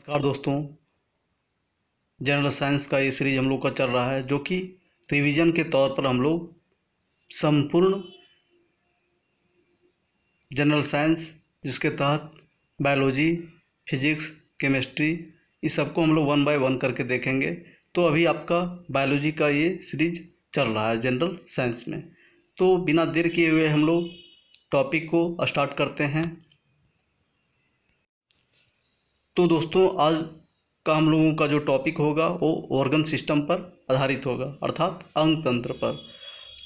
नमस्कार दोस्तों general science का ये सीरीज हम लोग का चल रहा है जो कि रिवीजन के तौर पर हम लोग संपूर्ण जनरल साइंस जिसके तहत बायोलॉजी फिजिक्स केमिस्ट्री इस सबको हम लोग वन बाय वन करके देखेंगे तो अभी आपका बायोलॉजी का ये सीरीज चल रहा है जनरल साइंस में तो बिना देर किए हुए हम लोग टॉपिक को स्टार्ट करते हैं तो दोस्तों आज का हम लोगों का जो टॉपिक होगा वो ऑर्गन सिस्टम पर आधारित होगा अर्थात अंग तंत्र पर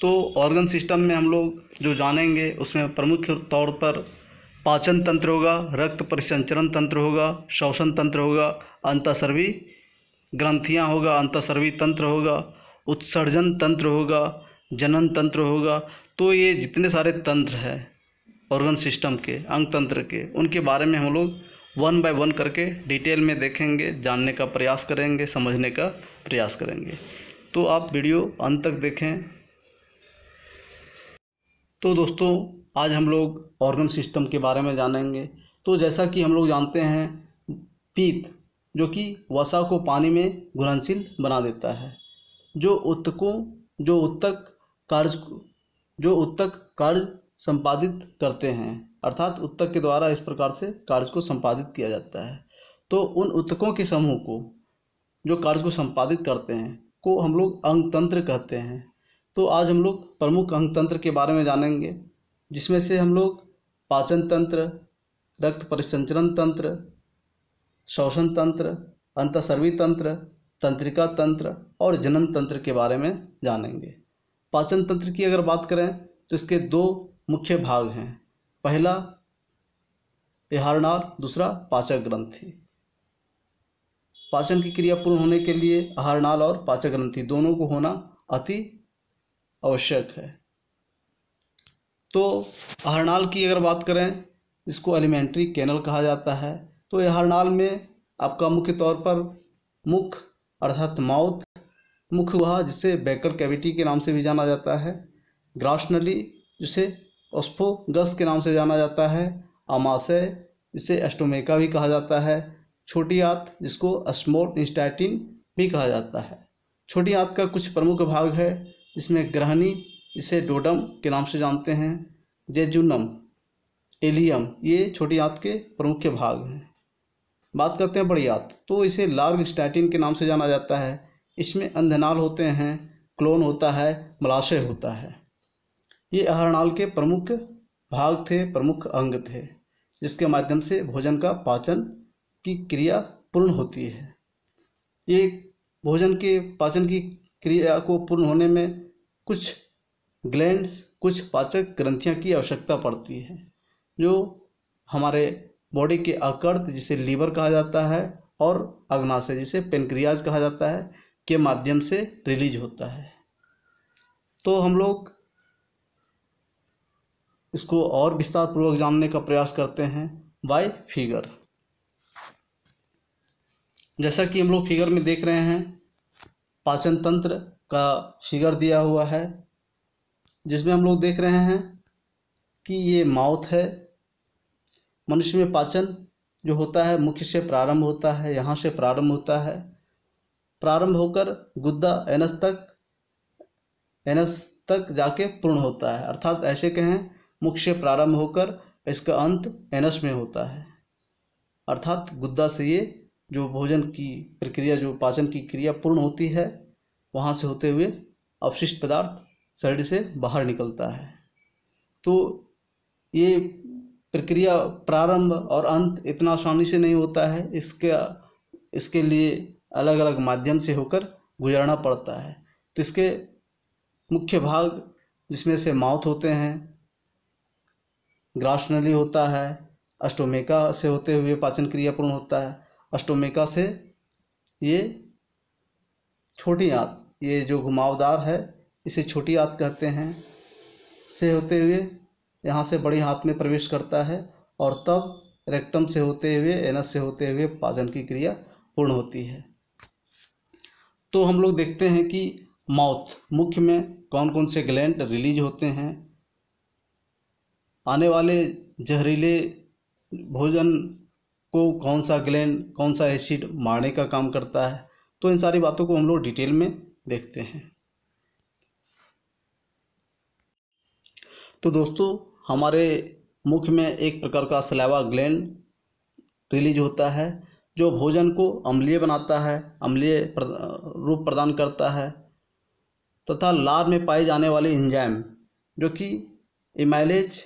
तो ऑर्गन सिस्टम में हम लोग जो जानेंगे उसमें प्रमुख तौर पर पाचन तंत्र होगा रक्त परिसंचरण तंत्र होगा श्वसन तंत्र होगा अंतसर्वी ग्रंथियाँ होगा अंतसर्वी तंत्र होगा उत्सर्जन तंत्र होगा जनन तंत्र होगा तो ये जितने सारे तंत्र हैं ऑर्गन सिस्टम के अंग तंत्र के उनके बारे में हम लोग वन बाय वन करके डिटेल में देखेंगे जानने का प्रयास करेंगे समझने का प्रयास करेंगे तो आप वीडियो अंत तक देखें तो दोस्तों आज हम लोग ऑर्गन सिस्टम के बारे में जानेंगे तो जैसा कि हम लोग जानते हैं पीत जो कि वसा को पानी में घुलनशील बना देता है जो उत्तकों जो उत्तक कार्य जो उत्तक कार्य संपादित करते हैं अर्थात उत्तक के द्वारा इस प्रकार से कार्य को संपादित किया जाता है तो उन उत्तकों के समूह को जो कार्य को संपादित करते हैं को हम लोग अंग तंत्र कहते हैं तो आज हम लोग प्रमुख अंग तंत्र के बारे में जानेंगे जिसमें से हम लोग पाचन तंत्र रक्त परिसंचरण तंत्र शोषण तंत्र अंतसर्वी तंत्र तंत्रिका तंत्र और जनन तंत्र के बारे में जानेंगे पाचन तंत्र की अगर बात करें तो इसके दो मुख्य भाग हैं पहला आहारनाल दूसरा पाचक ग्रंथि पाचन की क्रिया पूर्ण होने के लिए आहारनाल और पाचक ग्रंथि दोनों को होना अति आवश्यक है तो आहारनाल की अगर बात करें इसको एलिमेंट्री कैनल कहा जाता है तो आहारनाल में आपका मुख्य तौर पर मुख अर्थात माउथ मुख वहा जिसे बैकर कैविटी के नाम से भी जाना जाता है ग्रास नली जिसे ऑस्फोगस के नाम से जाना जाता है आमाशय जिसे एस्टोमेका भी कहा जाता है छोटी आंत जिसको स्मॉल इंस्टाइटिन भी कहा जाता है छोटी आंत का कुछ प्रमुख भाग है जिसमें ग्रहणी इसे डोडम के नाम से जानते हैं जेजुनम एलियम ये छोटी आंत के प्रमुख भाग हैं बात करते हैं बड़ी आंत तो इसे लार्ग स्टैटिन के नाम से जाना जाता है इसमें अंधनाल होते हैं क्लोन होता है मलाशय होता है ये आहरणाल के प्रमुख भाग थे प्रमुख अंग थे जिसके माध्यम से भोजन का पाचन की क्रिया पूर्ण होती है ये भोजन के पाचन की क्रिया को पूर्ण होने में कुछ ग्लैंड्स कुछ पाचक ग्रंथियों की आवश्यकता पड़ती है जो हमारे बॉडी के आकर्त जिसे लीवर कहा जाता है और अग्नाशय जिसे पेनक्रियाज कहा जाता है के माध्यम से रिलीज होता है तो हम लोग इसको और विस्तार पूर्वक जानने का प्रयास करते हैं बाय फिगर जैसा कि हम लोग फिगर में देख रहे हैं पाचन तंत्र का फिगर दिया हुआ है जिसमें हम लोग देख रहे हैं कि ये माउथ है मनुष्य में पाचन जो होता है मुख्य से प्रारंभ होता है यहाँ से प्रारंभ होता है प्रारंभ होकर गुद्दा एनस तक एनस तक जाके पूर्ण होता है अर्थात ऐसे कहें मुख से प्रारंभ होकर इसका अंत एनस में होता है अर्थात गुद्दा से ये जो भोजन की प्रक्रिया जो पाचन की क्रिया पूर्ण होती है वहाँ से होते हुए अवशिष्ट पदार्थ शरीर से बाहर निकलता है तो ये प्रक्रिया प्रारंभ और अंत इतना आसानी से नहीं होता है इसके इसके लिए अलग अलग माध्यम से होकर गुजरना पड़ता है तो इसके मुख्य भाग जिसमें से माउथ होते हैं ग्रास नली होता है अष्टोमेका से होते हुए पाचन क्रिया पूर्ण होता है अष्टोमेका से ये छोटी आंत ये जो घुमावदार है इसे छोटी आंत कहते हैं से होते हुए यहाँ से बड़ी हाथ में प्रवेश करता है और तब रेक्टम से होते हुए एनस से होते हुए पाचन की क्रिया पूर्ण होती है तो हम लोग देखते हैं कि माउथ मुख्य में कौन कौन से ग्लैंड रिलीज होते हैं आने वाले जहरीले भोजन को कौन सा ग्लैंड कौन सा एसिड मारने का काम करता है तो इन सारी बातों को हम लोग डिटेल में देखते हैं तो दोस्तों हमारे मुख में एक प्रकार का सलावा ग्लैंड रिलीज होता है जो भोजन को अम्लीय बनाता है अम्लीय रूप प्रदान करता है तथा लार में पाए जाने वाले इंजाइम जो कि इमाइलेज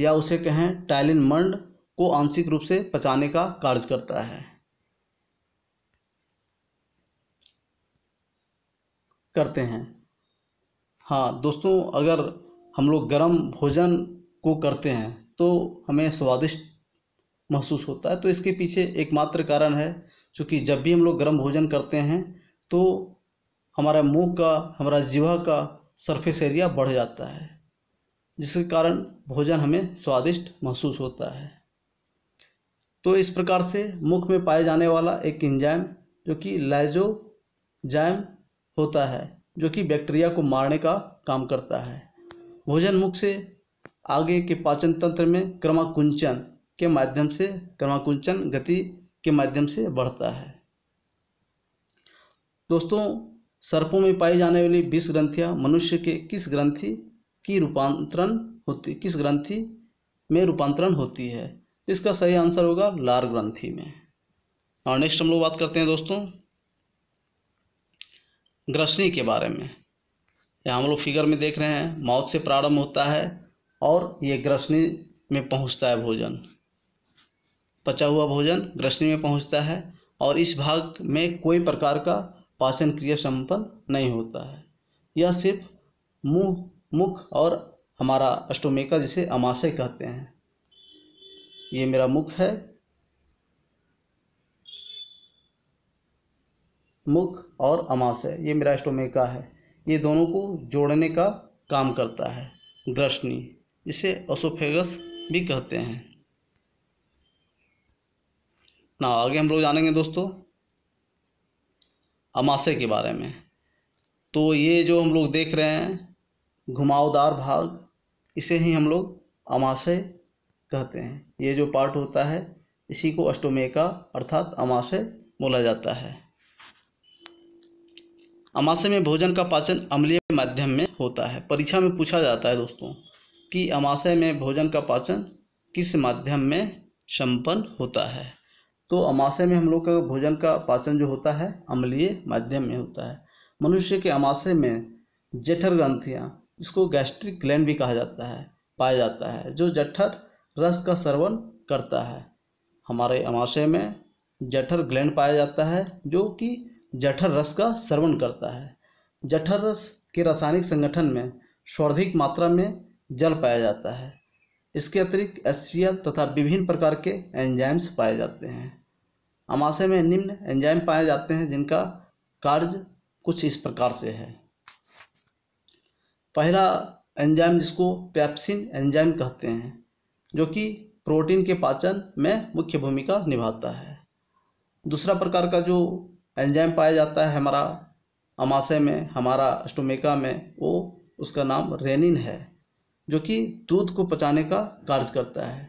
या उसे कहें टाइलिन मंड को आंशिक रूप से पचाने का कार्य करता है करते हैं हाँ दोस्तों अगर हम लोग गर्म भोजन को करते हैं तो हमें स्वादिष्ट महसूस होता है तो इसके पीछे एकमात्र कारण है क्योंकि जब भी हम लोग गर्म भोजन करते हैं तो हमारा मुंह का हमारा जीवा का सरफेस एरिया बढ़ जाता है जिसके कारण भोजन हमें स्वादिष्ट महसूस होता है तो इस प्रकार से मुख में पाए जाने वाला एक इंजाइम जो कि लाइजोजाइम होता है जो कि बैक्टीरिया को मारने का काम करता है भोजन मुख से आगे के पाचन तंत्र में क्रमाकुंचन के माध्यम से क्रमाकुंचन गति के माध्यम से बढ़ता है दोस्तों सर्पों में पाई जाने वाली विष ग्रंथियाँ मनुष्य के किस ग्रंथि की रूपांतरण होती किस ग्रंथि में रूपांतरण होती है इसका सही आंसर होगा लार ग्रंथि में और नेक्स्ट हम लोग बात करते हैं दोस्तों ग्रसनी के बारे में यहाँ हम लोग फिगर में देख रहे हैं मौत से प्रारंभ होता है और ये ग्रसनी में पहुँचता है भोजन पचा हुआ भोजन ग्रसनी में पहुँचता है और इस भाग में कोई प्रकार का पाचन क्रिया संपन्न नहीं होता है यह सिर्फ मुंह मुख और हमारा अष्टोमेका जिसे अमाशय कहते हैं ये मेरा मुख है मुख और अमाशय ये मेरा अष्टोमेका है ये दोनों को जोड़ने का काम करता है ग्रशनी इसे ओसोफेगस भी कहते हैं ना आगे हम लोग जानेंगे दोस्तों अमाशय के बारे में तो ये जो हम लोग देख रहे हैं घुमावदार भाग इसे ही हम लोग अमाशय कहते हैं ये जो पार्ट होता है इसी को अष्टोमेका अर्थात अमाशय बोला जाता है अमाशय में भोजन का पाचन अम्लीय माध्यम में होता है परीक्षा में पूछा जाता है दोस्तों कि अमाशय में भोजन का पाचन किस माध्यम में संपन्न होता है तो अमाशय में हम लोग का भोजन का पाचन जो होता है अम्लीय माध्यम में होता है मनुष्य के अमाशय में जठर ग्रंथियाँ जिसको गैस्ट्रिक ग्लैंड भी कहा जाता है पाया जाता है जो जठर रस का सर्वन करता है हमारे अमाशय में जठर ग्लैंड पाया जाता है जो कि जठर रस का सर्वन करता है जठर रस के रासायनिक संगठन में सर्वाधिक मात्रा में जल पाया जाता है इसके अतिरिक्त एसियल तथा विभिन्न प्रकार के एंजाइम्स पाए जाते हैं अमाशय में निम्न एंजाइम पाए जाते हैं जिनका कार्य कुछ इस प्रकार से है पहला एंजाइम जिसको पैप्सिन एंजाइम कहते हैं जो कि प्रोटीन के पाचन में मुख्य भूमिका निभाता है दूसरा प्रकार का जो एंजाइम पाया जाता है हमारा अमाशय में हमारा स्टोमेका में वो उसका नाम रेनिन है जो कि दूध को पचाने का कार्य करता है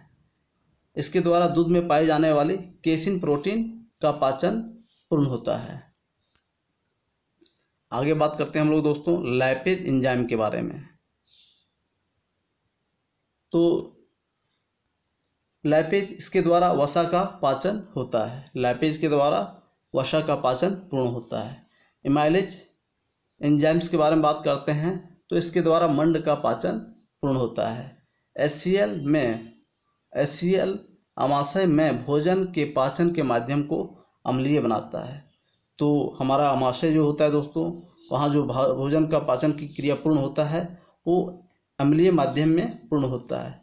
इसके द्वारा दूध में पाए जाने वाली केसिन प्रोटीन का पाचन पूर्ण होता है आगे बात करते हैं हम लोग दोस्तों लैपेज इंजाइम के बारे में तो लैपेज इसके द्वारा वसा का पाचन होता है लैपेज के द्वारा वसा का पाचन पूर्ण होता है इमाइलेज इंजाइम्स के बारे में बात करते हैं तो इसके द्वारा मंड का पाचन पूर्ण होता है एस में एस आमाशय में भोजन के पाचन के माध्यम को अम्लीय बनाता है तो हमारा अमाशय जो होता है दोस्तों वहाँ जो भोजन का पाचन की क्रिया पूर्ण होता है वो अम्लीय माध्यम में पूर्ण होता है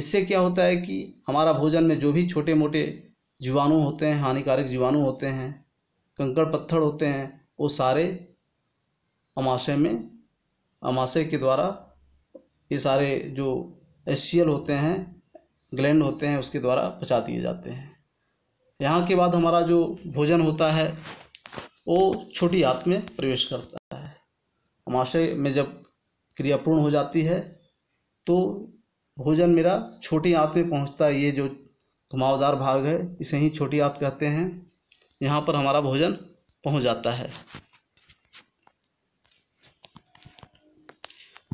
इससे क्या होता है कि हमारा भोजन में जो भी छोटे मोटे जीवाणु होते हैं हानिकारक जीवाणु होते हैं कंकड़ पत्थर होते हैं वो सारे अमाशय में अमाशय के द्वारा ये सारे जो एस होते हैं ग्लैंड होते हैं उसके द्वारा पचा दिए जाते हैं यहाँ के बाद हमारा जो भोजन होता है वो छोटी आत में प्रवेश करता है अमाशय में जब क्रिया पूर्ण हो जाती है तो भोजन मेरा छोटी आँत में पहुंचता है ये जो घुमावदार भाग है इसे ही छोटी आँत कहते हैं यहाँ पर हमारा भोजन पहुँच जाता है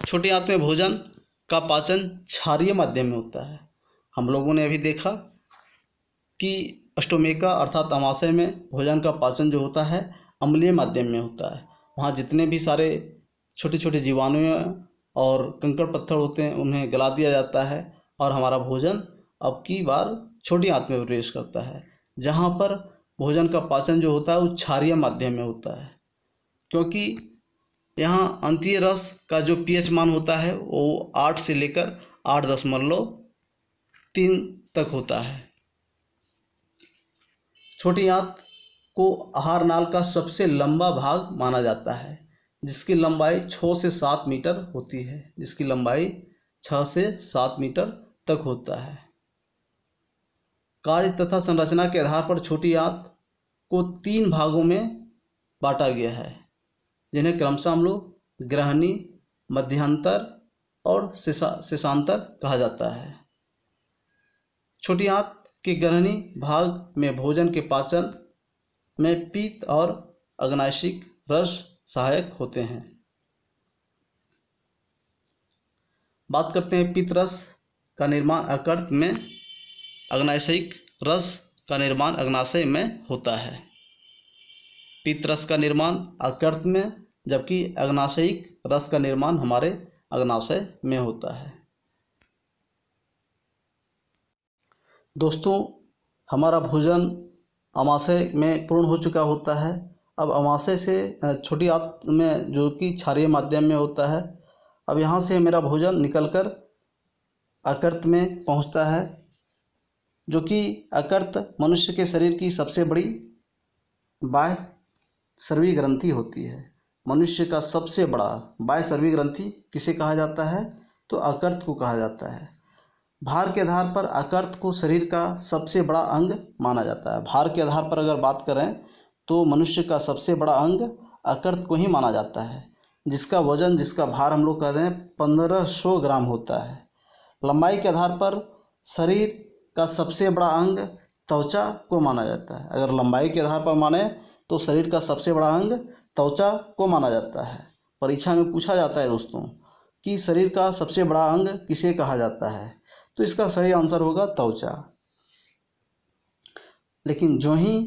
छोटी आँत में भोजन का पाचन क्षारिय माध्यम में होता है हम लोगों ने अभी देखा कि अष्टोमेका अर्थात अमाशय में भोजन का पाचन जो होता है अम्लीय माध्यम में होता है वहाँ जितने भी सारे छोटे छोटे जीवाणु और कंकड़ पत्थर होते हैं उन्हें गला दिया जाता है और हमारा भोजन अब की बार छोटी आँत में प्रवेश करता है जहाँ पर भोजन का पाचन जो होता है वो क्षारिय माध्यम में होता है क्योंकि यहाँ अंतीय रस का जो पीएच मान होता है वो आठ से लेकर आठ दशमलव तीन तक होता है छोटी आंत को आहार नाल का सबसे लंबा भाग माना जाता है जिसकी लंबाई छः से सात मीटर होती है जिसकी लंबाई छः से सात मीटर तक होता है कार्य तथा संरचना के आधार पर छोटी आंत को तीन भागों में बांटा गया है जिन्हें क्रमशः हम लोग ग्रहणी मध्यांतर और शेषांतर कहा जाता है छोटी आंत के गणनी भाग में भोजन के पाचन में पीत और अग्नाशिक रस सहायक होते हैं बात करते हैं पीत रस का निर्माण अकर्त में अग्नाशयिक रस का निर्माण अग्नाशय में होता है पीत रस का निर्माण अकर्त में जबकि अग्नाशयिक रस का निर्माण हमारे अग्नाशय में होता है दोस्तों हमारा भोजन अमाशय में पूर्ण हो चुका होता है अब अमाशय से छोटी आत में जो कि क्षारिय माध्यम में होता है अब यहाँ से मेरा भोजन निकल कर अकर्त में पहुँचता है जो कि अकर्त मनुष्य के शरीर की सबसे बड़ी बाह्य सर्वी ग्रंथि होती है मनुष्य का सबसे बड़ा बाह्य सर्वी ग्रंथि किसे कहा जाता है तो अकर्त को कहा जाता है भार के आधार पर अकर्त को शरीर का सबसे बड़ा अंग माना जाता है भार के आधार पर अगर बात करें तो मनुष्य का सबसे बड़ा अंग अकर्त को ही माना जाता है जिसका वजन जिसका भार हम लोग कह हैं पंद्रह सौ ग्राम होता है लंबाई के आधार पर शरीर का सबसे बड़ा अंग त्वचा को माना जाता है अगर लंबाई के आधार पर माने तो शरीर का सबसे बड़ा अंग त्वचा को माना जाता है परीक्षा में पूछा जाता है दोस्तों कि शरीर का सबसे बड़ा अंग किसे कहा जाता है तो इसका सही आंसर होगा त्वचा लेकिन जो ही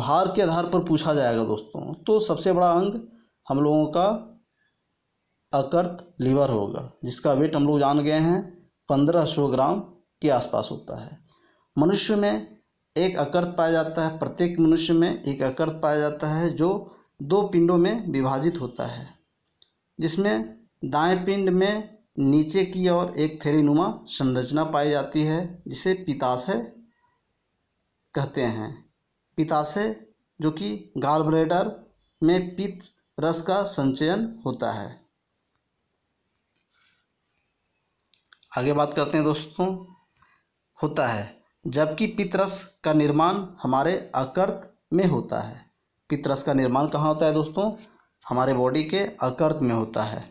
भार के आधार पर पूछा जाएगा दोस्तों तो सबसे बड़ा अंग हम लोगों का अकर्त लीवर होगा जिसका वेट हम लोग जान गए हैं पंद्रह सौ ग्राम के आसपास होता है मनुष्य में एक अकर्त पाया जाता है प्रत्येक मनुष्य में एक अकर्त पाया जाता है जो दो पिंडों में विभाजित होता है जिसमें दाएं पिंड में नीचे की ओर एक थेरीनुमा संरचना पाई जाती है जिसे पिताशय कहते हैं पिताशय जो कि गार्बरेटर में पित्त रस का संचयन होता है आगे बात करते हैं दोस्तों होता है जबकि पितरस का निर्माण हमारे अकर्त में होता है पितरस का निर्माण कहाँ होता है दोस्तों हमारे बॉडी के अकर्त में होता है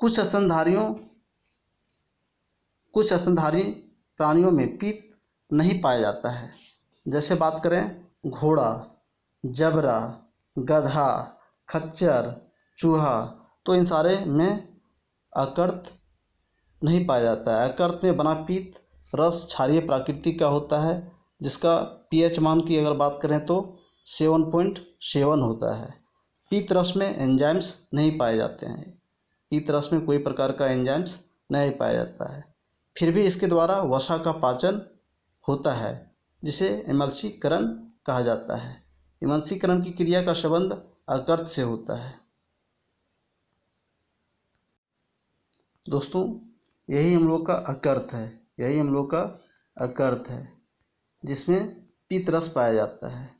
कुछ स्तनधारियों कुछ स्तनधारी प्राणियों में पीत नहीं पाया जाता है जैसे बात करें घोड़ा जबरा गधा खच्चर चूहा तो इन सारे में अकर्त नहीं पाया जाता है अकर्त में बना पीत रस क्षारिय प्रकृति का होता है जिसका पीएच मान की अगर बात करें तो सेवन पॉइंट सेवन होता है पीत रस में एंजाइम्स नहीं पाए जाते हैं की तरस में कोई प्रकार का एंजाइम्स नहीं पाया जाता है फिर भी इसके द्वारा वसा का पाचन होता है जिसे इमल्सीकरण कहा जाता है इमल्सीकरण की क्रिया का संबंध अकर्त से होता है दोस्तों यही हम लोग का अकर्त है यही हम लोग का अकर्त है जिसमें पीतरस पाया जाता है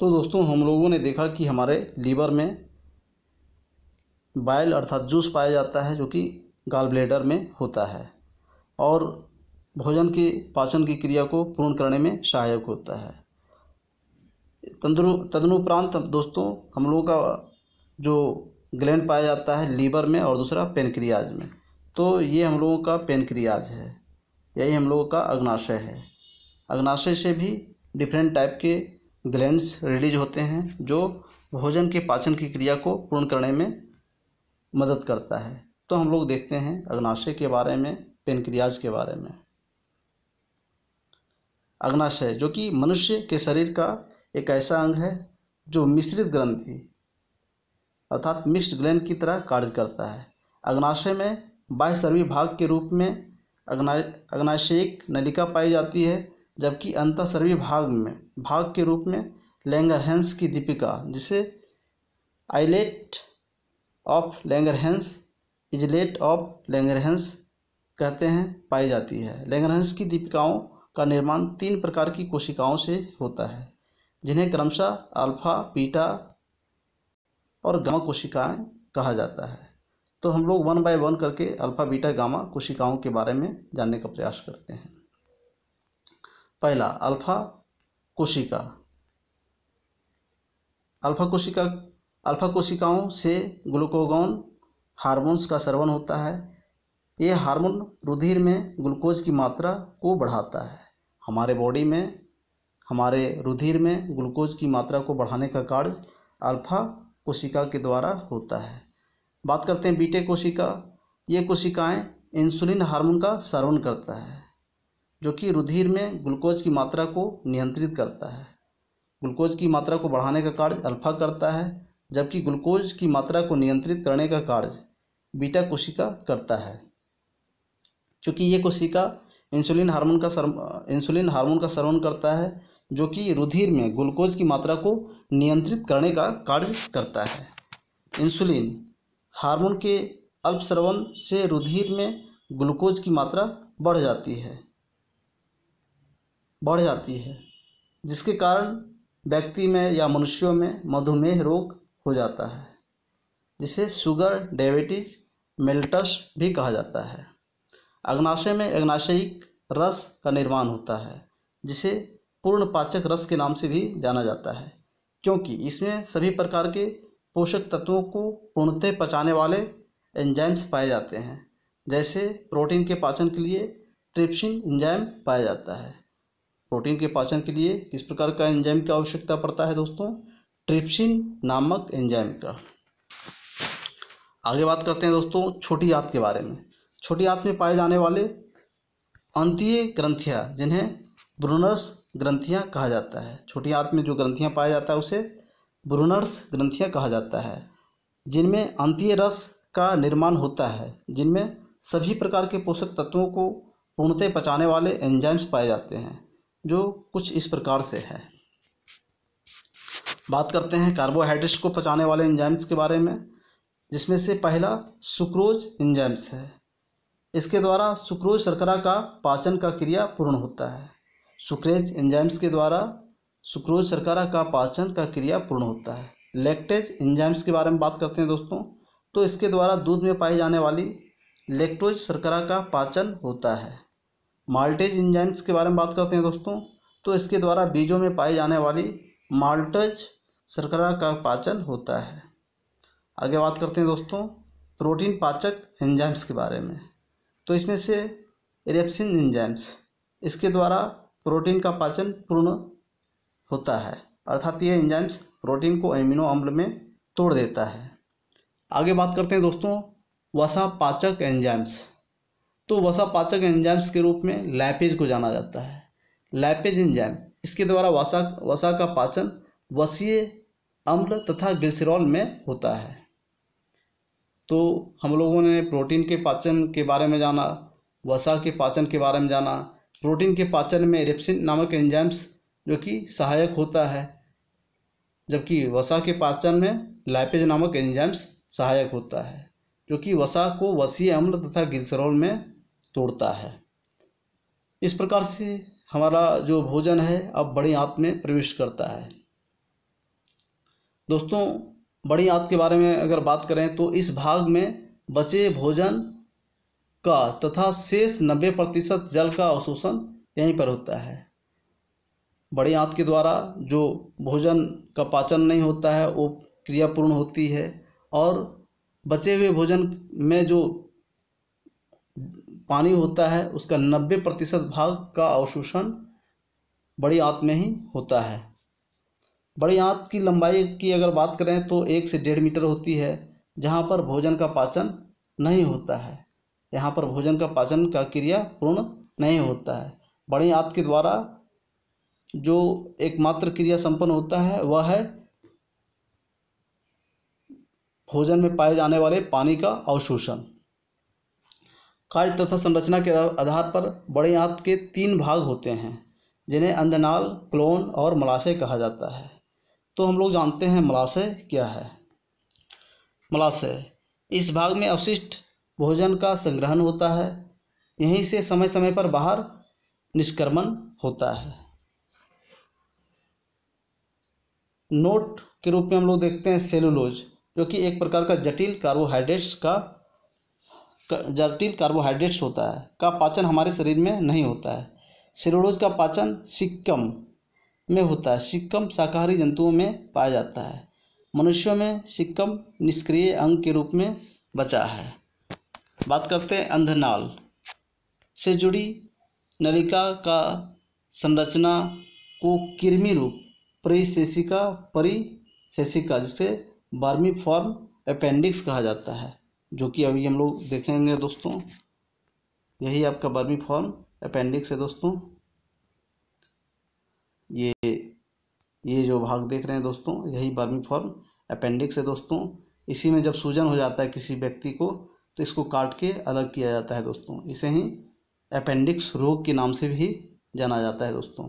तो दोस्तों हम लोगों ने देखा कि हमारे लीवर में बाइल अर्थात जूस पाया जाता है जो कि गाल ब्लेडर में होता है और भोजन के पाचन की क्रिया को पूर्ण करने में सहायक होता है तंदरु तदनुपरांत दोस्तों हम लोगों का जो ग्लैंड पाया जाता है लीवर में और दूसरा पेनक्रियाज में तो ये हम लोगों का पेनक्रियाज है यही हम लोगों का अग्नाशय है अग्नाशय से भी डिफरेंट टाइप के ग्लैंड्स रिलीज होते हैं जो भोजन के पाचन की क्रिया को पूर्ण करने में मदद करता है तो हम लोग देखते हैं अग्नाशय के बारे में पेनक्रियाज के बारे में अग्नाशय जो कि मनुष्य के शरीर का एक ऐसा अंग है जो मिश्रित ग्रंथि अर्थात मिक्स्ड ग्लैंड की तरह कार्य करता है अग्नाशय में बाह्य सर्वी भाग के रूप में अग्ना अग्नाशयिक नलिका पाई जाती है जबकि अंतःसर्वी भाग में भाग के रूप में लेंगरहेंस की दीपिका जिसे islet of Langerhans islet of Langerhans कहते हैं पाई जाती है लैंगरहेंस की दीपिकाओं का निर्माण तीन प्रकार की कोशिकाओं से होता है जिन्हें क्रमशः अल्फा बीटा और गामा कोशिकाएं कहा जाता है तो हम लोग वन बाय वन करके अल्फा बीटा गामा कोशिकाओं के बारे में जानने का प्रयास करते हैं पहला अल्फा कोशिका अल्फा कोशिका अल्फा कोशिकाओं से ग्लूकोगोन हार्मोन्स का श्रवण होता है ये हार्मोन रुधिर में ग्लूकोज की मात्रा को बढ़ाता है हमारे बॉडी में हमारे रुधिर में ग्लूकोज की मात्रा को बढ़ाने का कार्य अल्फा कोशिका के द्वारा होता है बात करते हैं बीटे कोशिका ये कोशिकाएं इंसुलिन हार्मोन का सर्वन करता है जो कि रुधिर में ग्लूकोज की मात्रा को नियंत्रित करता है ग्लूकोज की मात्रा को बढ़ाने का कार्य अल्फा करता है जबकि ग्लूकोज की मात्रा को नियंत्रित करने का कार्य बीटा कोशिका करता है चूँकि ये कोशिका इंसुलिन हार्मोन का इंसुलिन हार्मोन का श्रवण करता है जो कि रुधिर में ग्लूकोज की मात्रा को नियंत्रित करने का कार्य करता है इंसुलिन हार्मोन के अल्पस्रवण से रुधिर में ग्लूकोज की मात्रा बढ़ जाती है बढ़ जाती है जिसके कारण व्यक्ति में या मनुष्यों में मधुमेह रोग हो जाता है जिसे शुगर डायबिटीज मेल्टस भी कहा जाता है अग्नाशय में अग्नाशयिक रस का निर्माण होता है जिसे पूर्ण पाचक रस के नाम से भी जाना जाता है क्योंकि इसमें सभी प्रकार के पोषक तत्वों को पूर्णतः पचाने वाले एंजाइम्स पाए जाते हैं जैसे प्रोटीन के पाचन के लिए ट्रिप्सिन एंजाइम पाया जाता है प्रोटीन के पाचन के लिए किस प्रकार का एंजाइम की आवश्यकता पड़ता है दोस्तों ट्रिप्सिन नामक एंजाइम का आगे बात करते हैं दोस्तों छोटी आंत के बारे में छोटी आंत में पाए जाने वाले अंतीय ग्रंथियाँ जिन्हें ब्रूनर्स ग्रंथियाँ कहा जाता है छोटी आंत में जो ग्रंथियाँ पाया जाता है उसे ब्रूनर्स ग्रंथियाँ कहा जाता है जिनमें अंतीय रस का निर्माण होता है जिनमें सभी प्रकार के पोषक तत्वों को पूर्णतः पचाने वाले एंजाइम्स पाए जाते हैं जो कुछ इस प्रकार से है बात करते हैं कार्बोहाइड्रेट्स को पचाने वाले इंजाइम्स के बारे में जिसमें से पहला सुक्रोज इंजाइम्स है इसके द्वारा सुक्रोज शर्करा का पाचन का क्रिया पूर्ण होता है सुक्रेज इंजाइम्स के द्वारा सुक्रोज शर्करा का पाचन का क्रिया पूर्ण होता है लेक्टेज इंजाइम्स के बारे में बात करते हैं दोस्तों तो इसके द्वारा दूध में पाई जाने वाली लेक्टोज शर्करा का पाचन होता है माल्टेज इंजाइम्स के बारे में बात करते हैं दोस्तों तो इसके द्वारा बीजों में पाई जाने वाली माल्टेज शर्करा का पाचन होता है आगे बात करते हैं दोस्तों प्रोटीन पाचक इंजाइम्स के बारे में तो इसमें से रेप्सिन इंजाइम्स इसके द्वारा प्रोटीन का पाचन पूर्ण होता है अर्थात ये इंजाइम्स प्रोटीन को एमिनो अम्ल में तोड़ देता है आगे बात करते हैं दोस्तों वसा पाचक एंजाइम्स तो वसा पाचक एंजाइम्स के रूप में लैपेज को जाना जाता है लैपेज एंजाइम इसके द्वारा वसा वसा का पाचन वसीय अम्ल तथा ग्लिसरॉल में होता है तो हम लोगों ने प्रोटीन के पाचन के बारे में जाना वसा के पाचन के बारे में जाना प्रोटीन के पाचन में रिप्सिन नामक एंजाइम्स जो कि सहायक होता है जबकि वसा के पाचन में लाइपेज नामक एंजाइम्स सहायक होता है जो कि वसा को वसीय अम्ल तथा ग्लिसरॉल में तोड़ता है इस प्रकार से हमारा जो भोजन है अब बड़ी आँत में प्रवेश करता है दोस्तों बड़ी आँत के बारे में अगर बात करें तो इस भाग में बचे भोजन का तथा शेष नब्बे प्रतिशत जल का अवशोषण यहीं पर होता है बड़ी आँत के द्वारा जो भोजन का पाचन नहीं होता है वो क्रियापूर्ण होती है और बचे हुए भोजन में जो पानी होता है उसका नब्बे प्रतिशत भाग का अवशोषण बड़ी आँत में ही होता है बड़ी आँत की लंबाई की अगर बात करें तो एक से डेढ़ मीटर होती है जहाँ पर भोजन का पाचन नहीं होता है यहाँ पर भोजन का पाचन का क्रिया पूर्ण नहीं होता है बड़ी आँत के द्वारा जो एकमात्र क्रिया संपन्न होता है वह है भोजन में पाए जाने वाले पानी का अवशोषण कार्य तथा संरचना के आधार पर बड़े आंत के तीन भाग होते हैं जिन्हें अंधनाल क्लोन और मलाशय कहा जाता है तो हम लोग जानते हैं मलाशय क्या है मलाशय इस भाग में अवशिष्ट भोजन का संग्रहण होता है यहीं से समय समय पर बाहर निष्क्रमण होता है नोट के रूप में हम लोग देखते हैं सेलुलोज जो कि एक प्रकार का जटिल कार्बोहाइड्रेट्स का जटिल कार्बोहाइड्रेट्स होता है का पाचन हमारे शरीर में नहीं होता है सिरोडोज का पाचन सिक्कम में होता है सिक्कम शाकाहारी जंतुओं में पाया जाता है मनुष्यों में सिक्कम निष्क्रिय अंग के रूप में बचा है बात करते हैं अंधनाल से जुड़ी नलिका का संरचना को किरमी रूप परिशेषिका परिशेषिका जिसे बार्मी फॉर्म अपेंडिक्स कहा जाता है जो कि अभी हम लोग देखेंगे दोस्तों यही आपका बर्मी फॉर्म अपेंडिक्स है दोस्तों ये ये जो भाग देख रहे हैं दोस्तों यही बर्मी फॉर्म अपेंडिक्स है दोस्तों इसी में जब सूजन हो जाता है किसी व्यक्ति को तो इसको काट के अलग किया जाता है दोस्तों इसे ही अपेंडिक्स रोग के नाम से भी जाना जाता है दोस्तों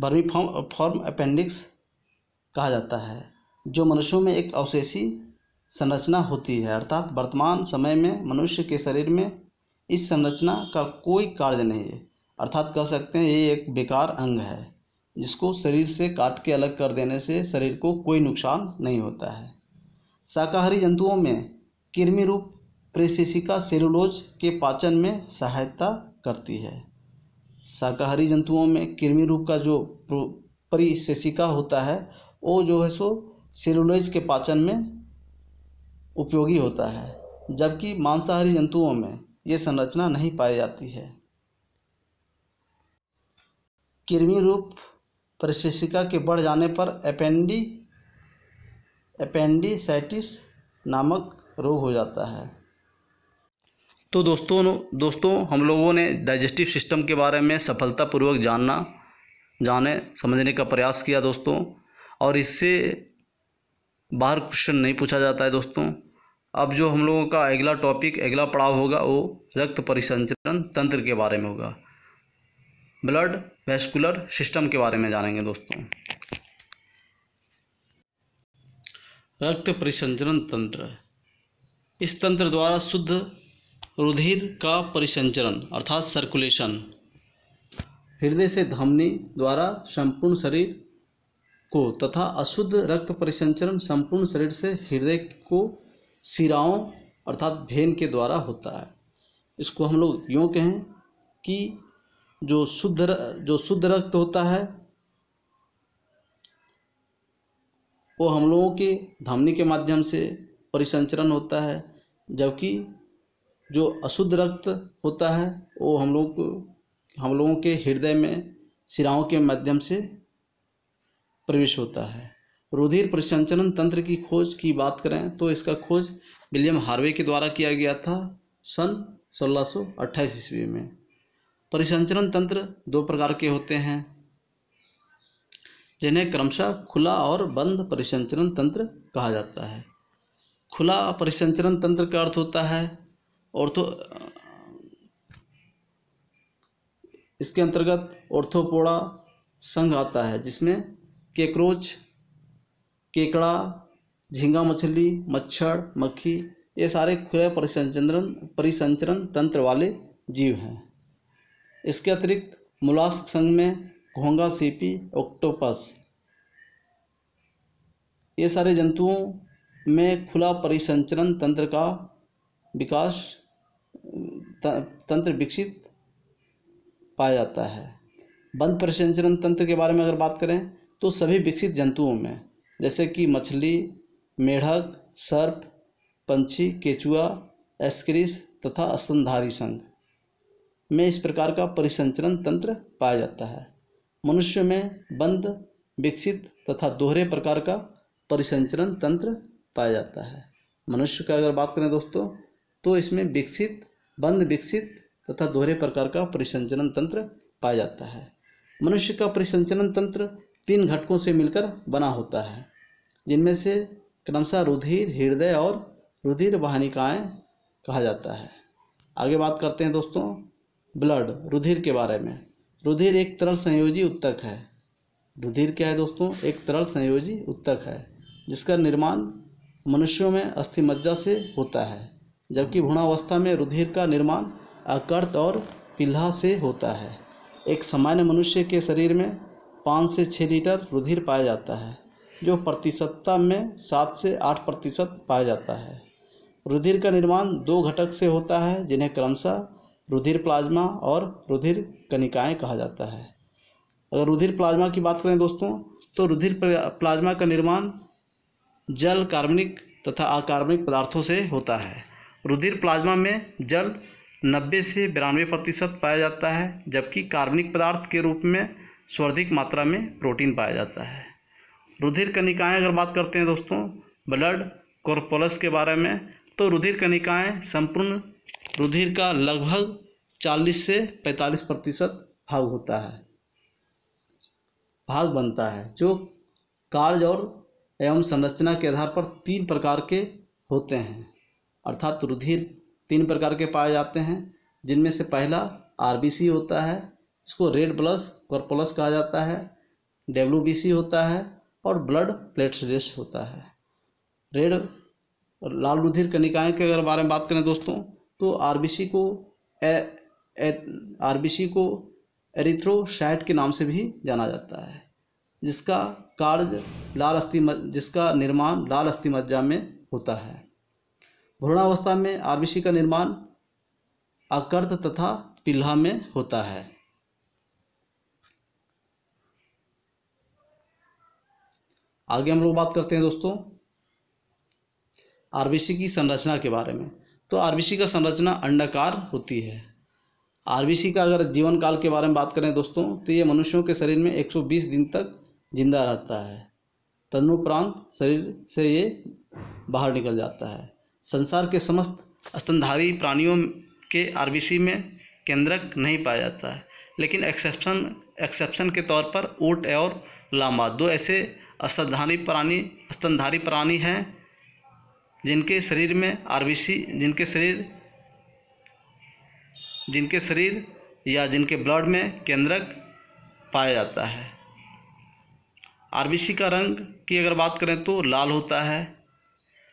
बर्मी फॉर्म फॉर्म अपेंडिक्स कहा जाता है जो मनुष्यों में एक अवशेषी संरचना होती है अर्थात वर्तमान समय में मनुष्य के शरीर में इस संरचना का कोई कार्य नहीं है अर्थात कह सकते हैं ये एक बेकार अंग है जिसको शरीर से काट के अलग कर देने से शरीर को कोई नुकसान नहीं होता है शाकाहारी जंतुओं में कृमि रूप प्रेसिसिका सेरुलोज के पाचन में सहायता करती है शाकाहारी जंतुओं में कृमि रूप का जो परिशेषिका होता है वो जो है सो सेलुलोज के पाचन में उपयोगी होता है जबकि मांसाहारी जंतुओं में ये संरचना नहीं पाई जाती है कृमि रूप परिशेषिका के बढ़ जाने पर एपेंडी एपेंडिसाइटिस नामक रोग हो जाता है तो दोस्तों दोस्तों हम लोगों ने डाइजेस्टिव सिस्टम के बारे में सफलतापूर्वक जानना जाने समझने का प्रयास किया दोस्तों और इससे बाहर क्वेश्चन नहीं पूछा जाता है दोस्तों अब जो हम लोगों का अगला टॉपिक अगला पड़ाव होगा वो रक्त परिसंचरण तंत्र के बारे में होगा ब्लड वेस्कुलर सिस्टम के बारे में जानेंगे दोस्तों रक्त परिसंचरण तंत्र इस तंत्र द्वारा शुद्ध रुधिर का परिसंचरण अर्थात सर्कुलेशन हृदय से धमनी द्वारा संपूर्ण शरीर को तथा अशुद्ध रक्त परिसंचरण संपूर्ण शरीर से हृदय को सिराओं अर्थात भेन के द्वारा होता है इसको हम लोग यूँ कहें कि जो शुद्ध जो शुद्ध रक्त होता है वो हम लोगों के धमनी के माध्यम से परिसंचरण होता है जबकि जो अशुद्ध रक्त होता है वो हम लोग हम लोगों के हृदय में सिराओं के माध्यम से प्रवेश होता है रुधिर प्रसंचरण तंत्र की खोज की बात करें तो इसका खोज विलियम हार्वे के द्वारा किया गया था सन सोलह ईस्वी में परिसंचरण तंत्र दो प्रकार के होते हैं जिन्हें क्रमशः खुला और बंद परिसंचरण तंत्र कहा जाता है खुला परिसंचरण तंत्र का अर्थ होता है ऑर्थो तो, इसके अंतर्गत ऑर्थोपोड़ा संघ आता है जिसमें केकरोच केकड़ा झींगा मछली मच्छर मक्खी ये सारे खुले परिसंचरण परिसंचरण तंत्र वाले जीव हैं इसके अतिरिक्त मुलास्क संघ में घोंगा सीपी ऑक्टोपस ये सारे जंतुओं में खुला परिसंचरण तंत्र का विकास तंत्र विकसित पाया जाता है बंद प्रसंचरण तंत्र के बारे में अगर बात करें तो सभी विकसित जंतुओं में जैसे कि मछली मेढक सर्प पंछी केचुआ एस्क्रिस तथा स्तनधारी संघ में इस प्रकार का परिसंचरण तंत्र पाया जाता है मनुष्य में बंद विकसित तथा दोहरे प्रकार का परिसंचरण तंत्र पाया जाता है मनुष्य का अगर बात करें दोस्तों तो इसमें विकसित बंद विकसित तथा दोहरे प्रकार का परिसंचरण तंत्र पाया जाता है मनुष्य का परिसंचरण तंत्र तीन घटकों से मिलकर बना होता है जिनमें से क्रमशः रुधिर हृदय और रुधिर वाहनिकाएँ कहा जाता है आगे बात करते हैं दोस्तों ब्लड रुधिर के बारे में रुधिर एक तरल संयोजी उत्तक है रुधिर क्या है दोस्तों एक तरल संयोजी उत्तक है जिसका निर्माण मनुष्यों में अस्थि मज्जा से होता है जबकि भ्रूणावस्था में रुधिर का निर्माण अकर्त और पिल्हा से होता है एक सामान्य मनुष्य के शरीर में पाँच से छः लीटर रुधिर पाया जाता है जो प्रतिशतता में सात से आठ प्रतिशत पाया जाता है रुधिर का निर्माण दो घटक से होता है जिन्हें क्रमशः रुधिर प्लाज्मा और रुधिर कनिकाएँ कहा जाता है अगर रुधिर प्लाज्मा की बात करें दोस्तों तो रुधिर प्लाज्मा का निर्माण जल कार्बनिक तथा अकार्बनिक पदार्थों से होता है रुधिर प्लाज्मा में जल 90 से बिरानवे प्रतिशत पाया जाता है जबकि कार्बनिक पदार्थ के रूप में स्वर्धिक मात्रा में प्रोटीन पाया जाता है रुधिर कनिकाएँ अगर बात करते हैं दोस्तों ब्लड कॉर्पोलस के बारे में तो रुधिर कनिकाएँ संपूर्ण रुधिर का लगभग 40 से 45 प्रतिशत भाग होता है भाग बनता है जो कार्य और एवं संरचना के आधार पर तीन प्रकार के होते हैं अर्थात रुधिर तीन प्रकार के पाए जाते हैं जिनमें से पहला आरबीसी होता है इसको रेड प्लस कॉर्पोलस कहा जाता है डब्ल्यू होता है और ब्लड प्लेटलेट्स होता है रेड लाल रुधिर कनिकाएँ के अगर बारे में बात करें दोस्तों तो आर को आरबीसी को एरिथ्रोसाइट के नाम से भी जाना जाता है जिसका कार्य लाल अस्थि जिसका निर्माण लाल अस्थि मज्जा में होता है भ्रूणावस्था में आरबीसी का निर्माण अकर्त तथा पिल्हा में होता है आगे हम लोग बात करते हैं दोस्तों आरबीसी की संरचना के बारे में तो आरबीसी का संरचना अंडाकार होती है आरबीसी का अगर जीवन काल के बारे में बात करें दोस्तों तो ये मनुष्यों के शरीर में 120 दिन तक जिंदा रहता है तनुप्रांत शरीर से ये बाहर निकल जाता है संसार के समस्त स्तनधारी प्राणियों के आरबीसी में केंद्रक नहीं पाया जाता है लेकिन एक्सेप्शन एक्सेप्शन के तौर पर ऊट और लामा दो ऐसे स्तनधारी प्राणी स्तनधारी प्राणी हैं जिनके शरीर में आरबीसी जिनके शरीर जिनके शरीर या जिनके ब्लड में केंद्रक पाया जाता है आरबीसी का रंग की अगर बात करें तो लाल होता है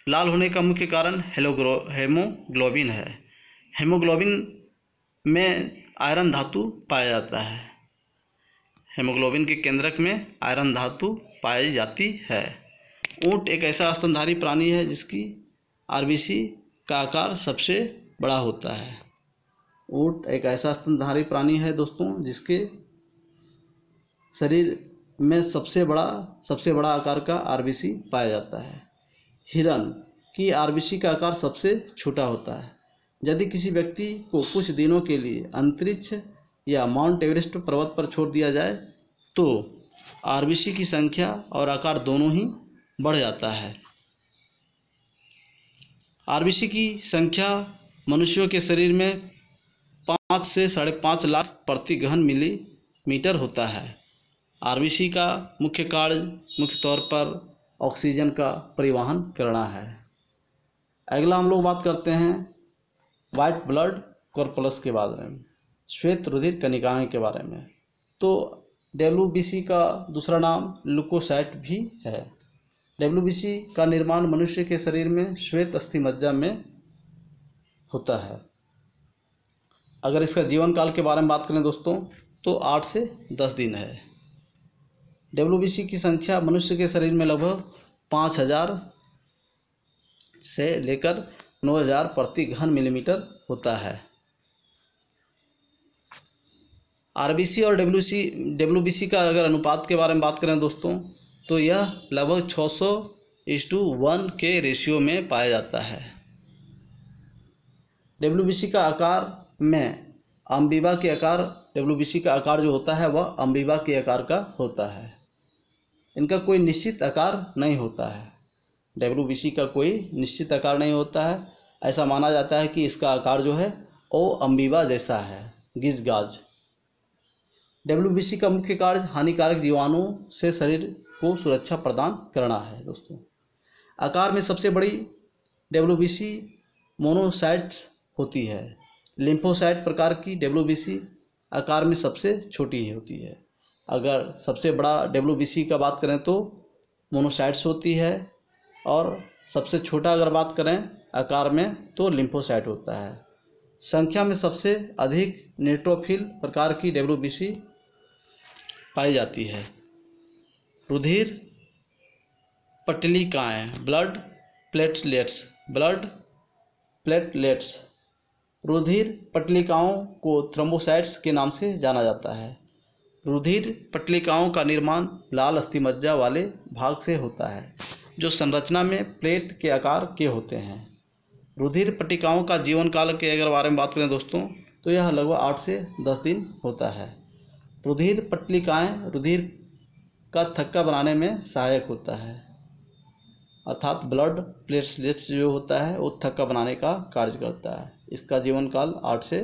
लाल होने का मुख्य कारण हेलोग्रो हेमोग्लोबिन है हेमोग्लोबिन में आयरन धातु पाया जाता है हेमोग्लोबिन के केंद्रक में आयरन धातु पाई जाती है ऊँट एक ऐसा स्तनधारी प्राणी है जिसकी आरबीसी का आकार सबसे बड़ा होता है ऊँट एक ऐसा स्तनधारी प्राणी है दोस्तों जिसके शरीर में सबसे बड़ा सबसे बड़ा आकार का आरबीसी पाया जाता है हिरन की आरबीसी का आकार सबसे छोटा होता है यदि किसी व्यक्ति को कुछ दिनों के लिए अंतरिक्ष या माउंट एवरेस्ट पर्वत पर छोड़ दिया जाए तो आरबीसी की संख्या और आकार दोनों ही बढ़ जाता है आरबीसी की संख्या मनुष्यों के शरीर में पाँच से साढ़े पाँच लाख प्रति गहन मीटर होता है आरबीसी का मुख्य कार्य मुख्य तौर पर ऑक्सीजन का परिवहन करना है अगला हम लोग बात करते हैं वाइट ब्लड कॉर्पलस के बारे में श्वेत रुधिर कनिकाएँ के बारे में तो डब्ल्यू का दूसरा नाम लुकोसाइट भी है डब्ल्यू का निर्माण मनुष्य के शरीर में श्वेत अस्थि मज्जा में होता है अगर इसका जीवन काल के बारे में बात करें दोस्तों तो आठ से दस दिन है डब्ल्यू की संख्या मनुष्य के शरीर में लगभग पाँच हज़ार से लेकर नौ हज़ार प्रति घन मिलीमीटर होता है आर और डब्ल्यू सी का अगर अनुपात के बारे में बात करें दोस्तों तो यह लगभग छः सौ इस टू वन के रेशियो में पाया जाता है डब्ल्यू का आकार में अम्बिबा के आकार डब्ल्यू का आकार जो होता है वह अम्बिबा के आकार का होता है इनका कोई निश्चित आकार नहीं होता है डब्ल्यू का कोई निश्चित आकार नहीं होता है ऐसा माना जाता है कि इसका आकार जो है ओ अम्बीबा जैसा है गिज गाज डब्ल्यू का मुख्य कार्य हानिकारक जीवाणुओं से शरीर को सुरक्षा प्रदान करना है दोस्तों आकार में सबसे बड़ी डब्ल्यू मोनोसाइट्स होती है लिम्फोसाइट प्रकार की डब्ल्यू आकार में सबसे छोटी होती है अगर सबसे बड़ा डब्ल्यू का बात करें तो मोनोसाइट्स होती है और सबसे छोटा अगर बात करें आकार में तो लिम्फोसाइट होता है संख्या में सबसे अधिक नेट्रोफिल प्रकार की डब्ल्यू पाई जाती है रुधिर पटलिकाएँ ब्लड प्लेटलेट्स ब्लड प्लेटलेट्स रुधिर पटलिकाओं को थ्रोम्बोसाइट्स के नाम से जाना जाता है रुधिर पटलिकाओं का निर्माण लाल अस्थिमज्जा वाले भाग से होता है जो संरचना में प्लेट के आकार के होते हैं रुधिर पट्टिकाओं का जीवन काल के अगर बारे में बात करें दोस्तों तो यह लगभग आठ से दस दिन होता है रुधिर पट्टिकाएँ रुधिर का थक्का बनाने में सहायक होता है अर्थात ब्लड प्लेटलेट्स जो होता है वो थक्का बनाने का कार्य करता है इसका जीवन काल आठ से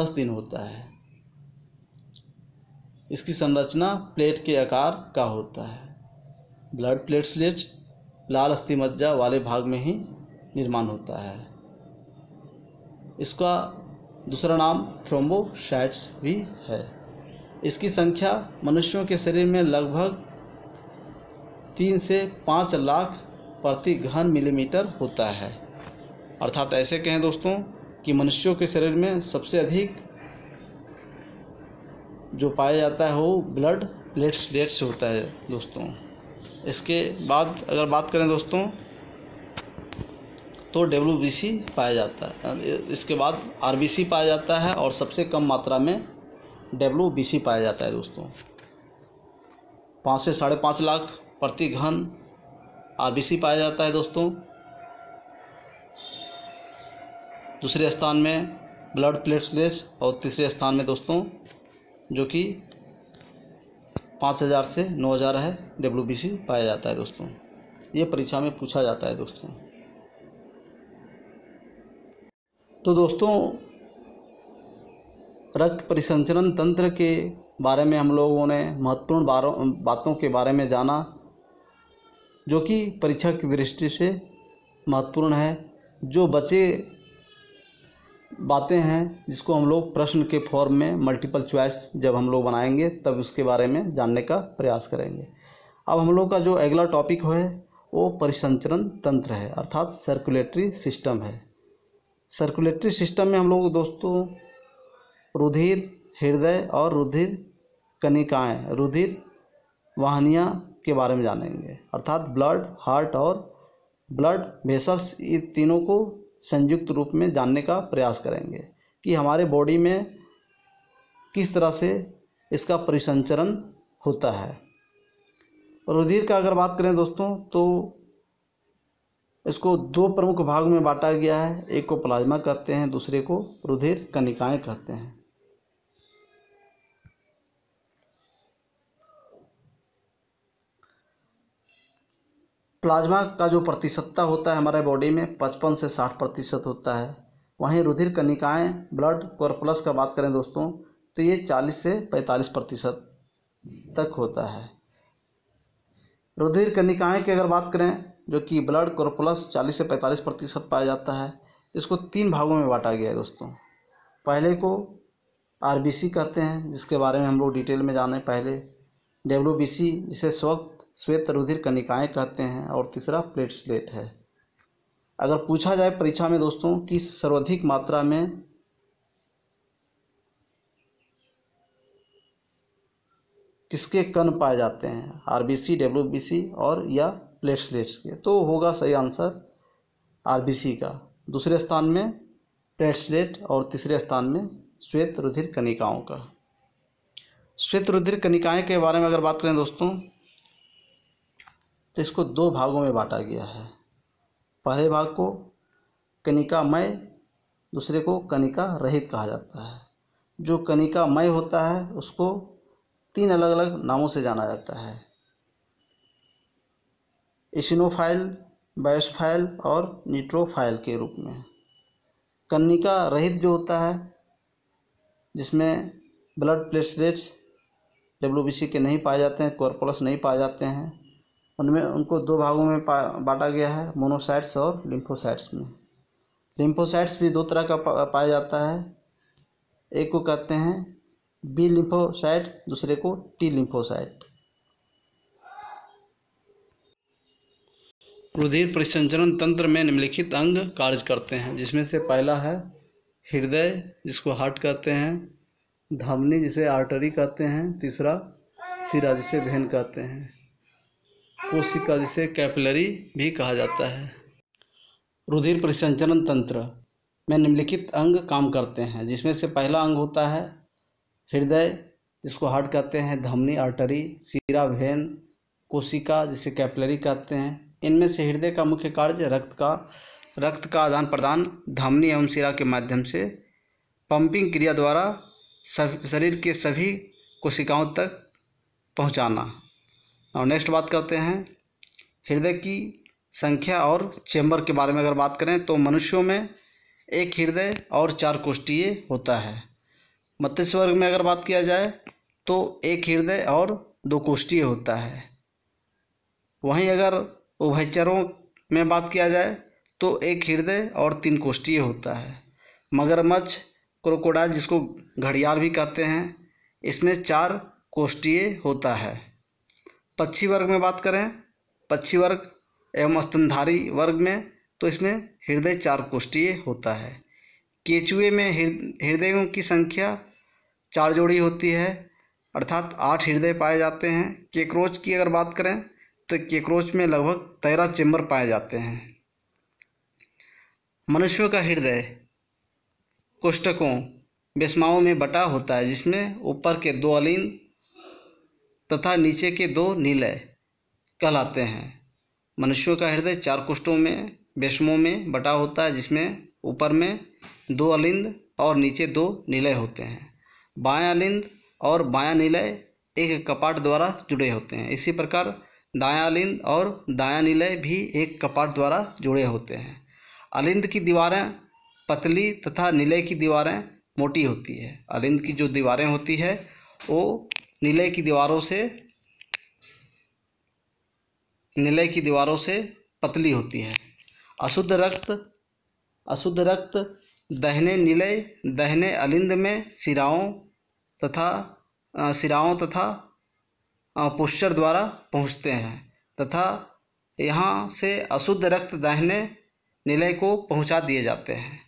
दस दिन होता है इसकी संरचना प्लेट के आकार का होता है ब्लड प्लेटलेट्स लाल अस्थि मज्जा वाले भाग में ही निर्माण होता है इसका दूसरा नाम थ्रोम्बोसाइट्स भी है इसकी संख्या मनुष्यों के शरीर में लगभग तीन से पाँच लाख प्रति घन मिलीमीटर होता है अर्थात ऐसे कहें दोस्तों कि मनुष्यों के शरीर में सबसे अधिक जो पाया जाता है वो ब्लड डेट से होता है दोस्तों इसके बाद अगर बात करें दोस्तों तो डब्ल्यू पाया जाता है इसके बाद आर पाया जाता है और सबसे कम मात्रा में डब्ल्यू पाया जाता है दोस्तों पाँच से साढ़े पाँच लाख प्रति घन आर पाया जाता है दोस्तों दूसरे स्थान में ब्लड प्लेट्स और तीसरे स्थान में दोस्तों जो कि पाँच हज़ार से नौ हज़ार है डब्ल्यू बी सी पाया जाता है दोस्तों ये परीक्षा में पूछा जाता है दोस्तों तो दोस्तों रक्त परिसंचरण तंत्र के बारे में हम लोगों ने महत्वपूर्ण बारों बातों के बारे में जाना जो कि परीक्षा की दृष्टि से महत्वपूर्ण है जो बचे बातें हैं जिसको हम लोग प्रश्न के फॉर्म में मल्टीपल च्वाइस जब हम लोग बनाएंगे तब उसके बारे में जानने का प्रयास करेंगे अब हम लोग का जो अगला टॉपिक है वो परिसंचरण तंत्र है अर्थात सर्कुलेटरी सिस्टम है सर्कुलेटरी सिस्टम में हम लोग दोस्तों रुधिर हृदय और रुधिर कनिकाएं रुधिर वाहनियाँ के बारे में जानेंगे अर्थात ब्लड हार्ट और ब्लड वेसल्स ये तीनों को संयुक्त रूप में जानने का प्रयास करेंगे कि हमारे बॉडी में किस तरह से इसका परिसंचरण होता है रुधिर का अगर बात करें दोस्तों तो इसको दो प्रमुख भाग में बांटा गया है एक को प्लाज्मा कहते हैं दूसरे को रुधिर कनिकाएं कहते हैं प्लाज्मा का जो प्रतिशतता होता है हमारे बॉडी में पचपन से साठ प्रतिशत होता है वहीं रुधिर कनिकाएँ ब्लड कॉर्पलस का बात करें दोस्तों तो ये चालीस से पैंतालीस प्रतिशत तक होता है रुधिर कनिकाएँ की अगर बात करें जो कि ब्लड कॉर्पलस चालीस से पैंतालीस प्रतिशत पाया जाता है इसको तीन भागों में बांटा गया है दोस्तों पहले को आर कहते हैं जिसके बारे में हम लोग डिटेल में जाने पहले डब्ल्यू जिसे इस श्वेत रुधिर कनिकाएँ कहते हैं और तीसरा प्लेटलेट है अगर पूछा जाए परीक्षा में दोस्तों कि सर्वाधिक मात्रा में किसके कण पाए जाते हैं आरबीसी डब्ल्यूबीसी और या प्लेटलेट्स के तो होगा सही आंसर आरबीसी का दूसरे स्थान में प्लेटलेट और तीसरे स्थान में श्वेत रुधिर कणिकाओं का श्वेत रुधिर कनिकाएँ के बारे में अगर बात करें दोस्तों तो इसको दो भागों में बांटा गया है पहले भाग को कनिकामय दूसरे को कनिका रहित कहा जाता है जो कनिकामय होता है उसको तीन अलग अलग नामों से जाना जाता है इशिनोफाइल बायोसफाइल और न्यूट्रोफाइल के रूप में कन्निका रहित जो होता है जिसमें ब्लड प्लेटलेट्स डब्ल्यू के नहीं पाए जाते हैं कॉर्पोरस नहीं पाए जाते हैं उनमें उनको दो भागों में बांटा गया है मोनोसाइट्स और लिम्फोसाइट्स में लिम्फोसाइट्स भी दो तरह का पा, पाया जाता है एक को कहते हैं बी लिम्फोसाइट दूसरे को टी लिम्फोसाइट रुधिर परिसंचरण तंत्र में निम्नलिखित अंग कार्य करते हैं जिसमें से पहला है हृदय जिसको हार्ट कहते हैं धमनी जिसे आर्टरी कहते हैं तीसरा सिरा जिसे भेन कहते हैं कोशिका जिसे कैपिलरी भी कहा जाता है रुधिर परिसंचरण तंत्र में निम्नलिखित अंग काम करते हैं जिसमें से पहला अंग होता है हृदय जिसको हार्ट कहते हैं धमनी आर्टरी सीरा वेन कोशिका जिसे कैपलरी कहते हैं इनमें से हृदय का मुख्य कार्य रक्त का रक्त का आदान प्रदान धमनी एवं सिरा के माध्यम से पंपिंग क्रिया द्वारा शरीर के सभी कोशिकाओं तक पहुंचाना और नेक्स्ट बात करते हैं हृदय की संख्या और चैम्बर के बारे में अगर बात करें तो मनुष्यों में एक हृदय और चार कोष्ठीय होता है मत्स्य वर्ग में अगर बात किया जाए तो एक हृदय और दो कोष्ठीय होता है वहीं अगर उभयचरों में बात किया जाए तो एक हृदय और तीन कोष्ठीय होता है मगरमच्छ क्रोकोडाइल जिसको घड़ियाल भी कहते हैं इसमें चार कोष्ठीय होता है पक्षी वर्ग में बात करें पक्षी वर्ग एवं स्तनधारी वर्ग में तो इसमें हृदय चार कोष्ठीय होता है केचुए में हृदयों की संख्या चार जोड़ी होती है अर्थात आठ हृदय पाए जाते हैं केकरोच की अगर बात करें तो केकरोच में लगभग तेरह चेम्बर पाए जाते हैं मनुष्यों का हृदय कोष्ठकों बेस्माओं में बटा होता है जिसमें ऊपर के दो अलिंद तथा नीचे के दो नीले कहलाते हैं मनुष्यों का हृदय चार कुष्ठों में बेशमों में बटा होता है जिसमें ऊपर में दो अलिंद और नीचे दो नीले होते हैं बायां अलिंद और बायां निलय एक कपाट द्वारा जुड़े होते हैं इसी प्रकार दायां अलिंद और दायां निलय भी एक कपाट द्वारा जुड़े होते हैं अलिंद की दीवारें पतली तथा नीले की दीवारें मोटी होती है अलिंद की जो दीवारें होती है वो निलय की दीवारों से निलय की दीवारों से पतली होती है अशुद्ध रक्त अशुद्ध रक्त दहने निलय दहने अलिंद में सिराओं तथा सिराओं तथा पुष्टर द्वारा पहुँचते हैं तथा यहाँ से अशुद्ध रक्त दहने निलय को पहुँचा दिए जाते हैं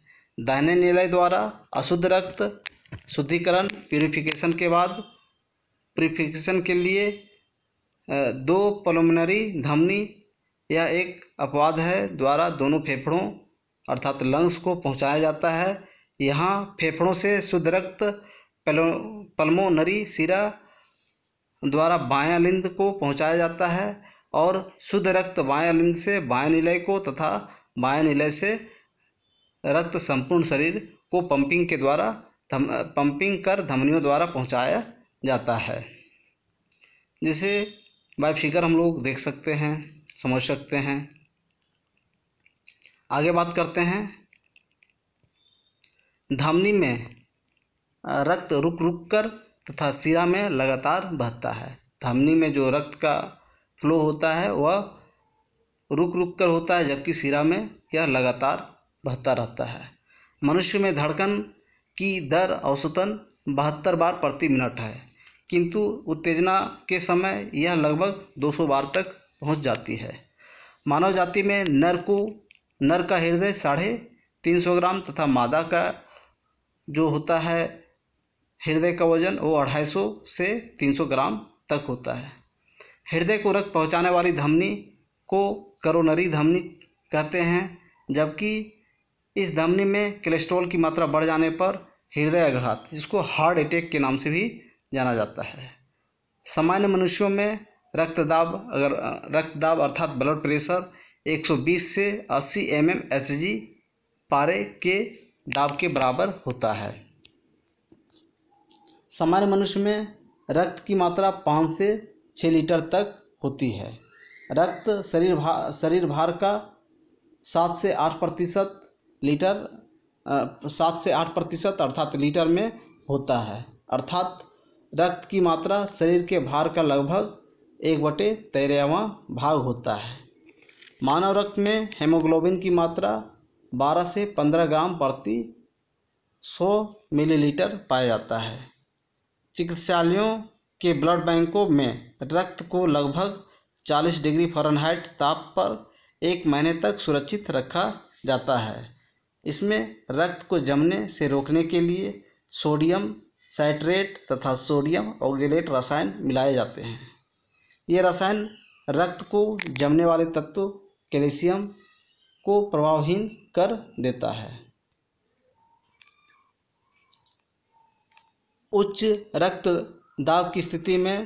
दहने निलय द्वारा अशुद्ध रक्त शुद्धिकरण प्यूरिफिकेशन के बाद प्रिफिक्सन के लिए दो पलमनरी धमनी या एक अपवाद है द्वारा दोनों फेफड़ों अर्थात लंग्स को पहुंचाया जाता है यहाँ फेफड़ों से शुद्ध रक्त पलमोनरी सिरा द्वारा बाया लिंद को पहुंचाया जाता है और शुद्ध रक्त बाया लिंद से बाया निलय को तथा बाया निलय से रक्त संपूर्ण शरीर को पंपिंग के द्वारा पंपिंग कर धमनियों द्वारा पहुंचाया जाता है जिसे बाय फिगर हम लोग देख सकते हैं समझ सकते हैं आगे बात करते हैं धमनी में रक्त रुक रुक कर तथा सिरा में लगातार बहता है धमनी में जो रक्त का फ्लो होता है वह रुक रुक कर होता है जबकि सिरा में यह लगातार बहता रहता है मनुष्य में धड़कन की दर औसतन बहत्तर बार प्रति मिनट है किंतु उत्तेजना के समय यह लगभग 200 बार तक पहुंच जाती है मानव जाति में नर को नर का हृदय साढ़े तीन सौ ग्राम तथा मादा का जो होता है हृदय का वजन वो अढ़ाई सौ से तीन सौ ग्राम तक होता है हृदय को रक्त पहुंचाने वाली धमनी को करोनरी धमनी कहते हैं जबकि इस धमनी में कोलेस्ट्रॉल की मात्रा बढ़ जाने पर हृदय आघात जिसको हार्ट अटैक के नाम से भी जाना जाता है सामान्य मनुष्यों में रक्त दाब अगर रक्त दाब अर्थात ब्लड प्रेशर 120 से 80 एम एम एस जी पारे के दाब के बराबर होता है सामान्य मनुष्य में रक्त की मात्रा पाँच से छः लीटर तक होती है रक्त शरीर भार शरीर भार का सात से आठ प्रतिशत लीटर सात से आठ प्रतिशत अर्थात लीटर में होता है अर्थात रक्त की मात्रा शरीर के भार का लगभग एक बटे तेरहवा भाग होता है मानव रक्त में हेमोग्लोबिन की मात्रा 12 से 15 ग्राम प्रति 100 मिलीलीटर पाया जाता है चिकित्सालयों के ब्लड बैंकों में रक्त को लगभग 40 डिग्री फ़ारेनहाइट ताप पर एक महीने तक सुरक्षित रखा जाता है इसमें रक्त को जमने से रोकने के लिए सोडियम साइट्रेट तथा सोडियम ऑगेलेट रसायन मिलाए जाते हैं ये रसायन रक्त को जमने वाले तत्व कैल्शियम को प्रभावहीन कर देता है उच्च रक्त दाब की स्थिति में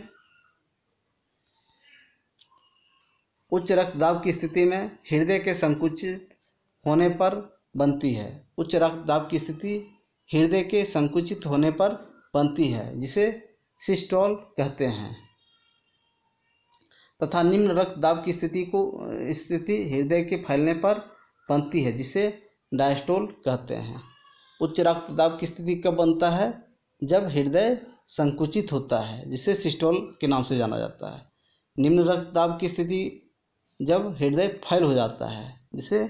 उच्च रक्तदाब की स्थिति में हृदय के संकुचित होने पर बनती है उच्च रक्तदाब की स्थिति हृदय के संकुचित होने पर बनती है जिसे सिस्टॉल कहते हैं तथा निम्न दाब की स्थिति को स्थिति हृदय के फैलने पर बनती है जिसे डायस्टोल कहते हैं उच्च रक्तदाब की स्थिति कब बनता है जब हृदय संकुचित होता है जिसे सिस्टोल के नाम से जाना जाता है निम्न रक्तदाब की स्थिति जब हृदय फैल हो जाता है जिसे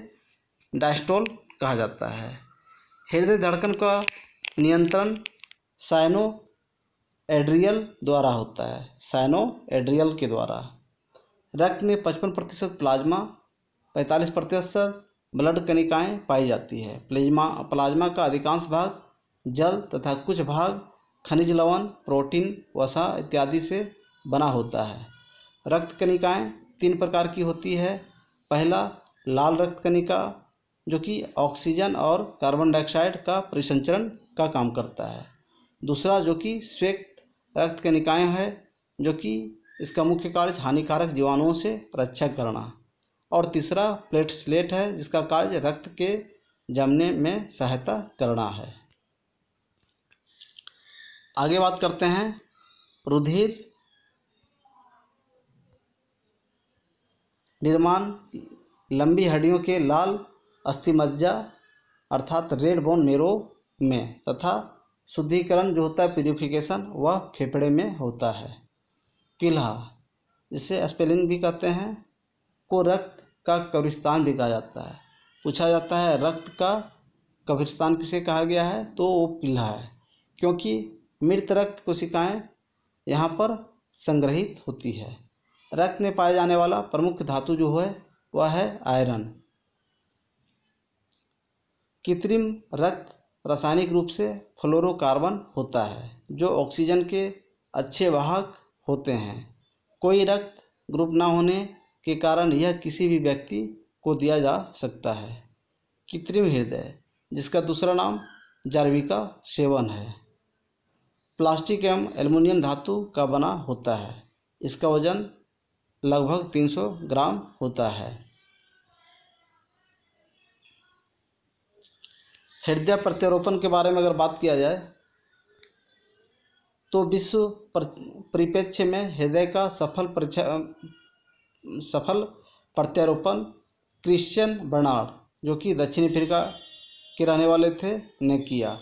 डायस्टोल कहा जाता है हृदय धड़कन का नियंत्रण साइनो एड्रियल द्वारा होता है साइनो एड्रियल के द्वारा रक्त में पचपन प्रतिशत प्लाज्मा पैंतालीस प्रतिशत ब्लड कनिकाएँ पाई जाती है प्लेज्मा प्लाज्मा का अधिकांश भाग जल तथा कुछ भाग खनिज लवण प्रोटीन वसा इत्यादि से बना होता है रक्त कनिकाएँ तीन प्रकार की होती है पहला लाल रक्त कणिका जो कि ऑक्सीजन और कार्बन डाइऑक्साइड का परिसंचरण का काम करता है दूसरा जो कि श्वेत रक्त के निकाय है जो कि इसका मुख्य कार्य हानिकारक जीवाणुओं से रक्षा करना और तीसरा प्लेट स्लेट है जिसका कार्य रक्त के जमने में सहायता करना है आगे बात करते हैं रुधिर निर्माण लंबी हड्डियों के लाल अस्थिमज्जा अर्थात रेड बोन मेरो में तथा शुद्धिकरण जो होता है प्योरीफिकेशन वह फेफड़े में होता है पील्हा जिसे स्पेलिंग भी कहते हैं को रक्त का कब्रिस्तान भी कहा जाता है पूछा जाता है रक्त का कब्रिस्तान किसे कहा गया है तो वो पील्हा है क्योंकि मृत रक्त कोशिकाएँ यहाँ पर संग्रहित होती है रक्त में पाया जाने वाला प्रमुख धातु जो है वह है आयरन कृत्रिम रक्त रासायनिक रूप से फ्लोरोकार्बन होता है जो ऑक्सीजन के अच्छे वाहक होते हैं कोई रक्त ग्रुप ना होने के कारण यह किसी भी व्यक्ति को दिया जा सकता है कृत्रिम हृदय जिसका दूसरा नाम जार्विका सेवन है प्लास्टिक एवं एल्युमिनियम धातु का बना होता है इसका वजन लगभग 300 ग्राम होता है हृदय प्रत्यारोपण के बारे में अगर बात किया जाए तो विश्व परिप्रेक्ष्य में हृदय का सफल सफल प्रत्यारोपण क्रिश्चियन बर्नार्ड जो कि दक्षिण अफ्रीका के रहने वाले थे ने किया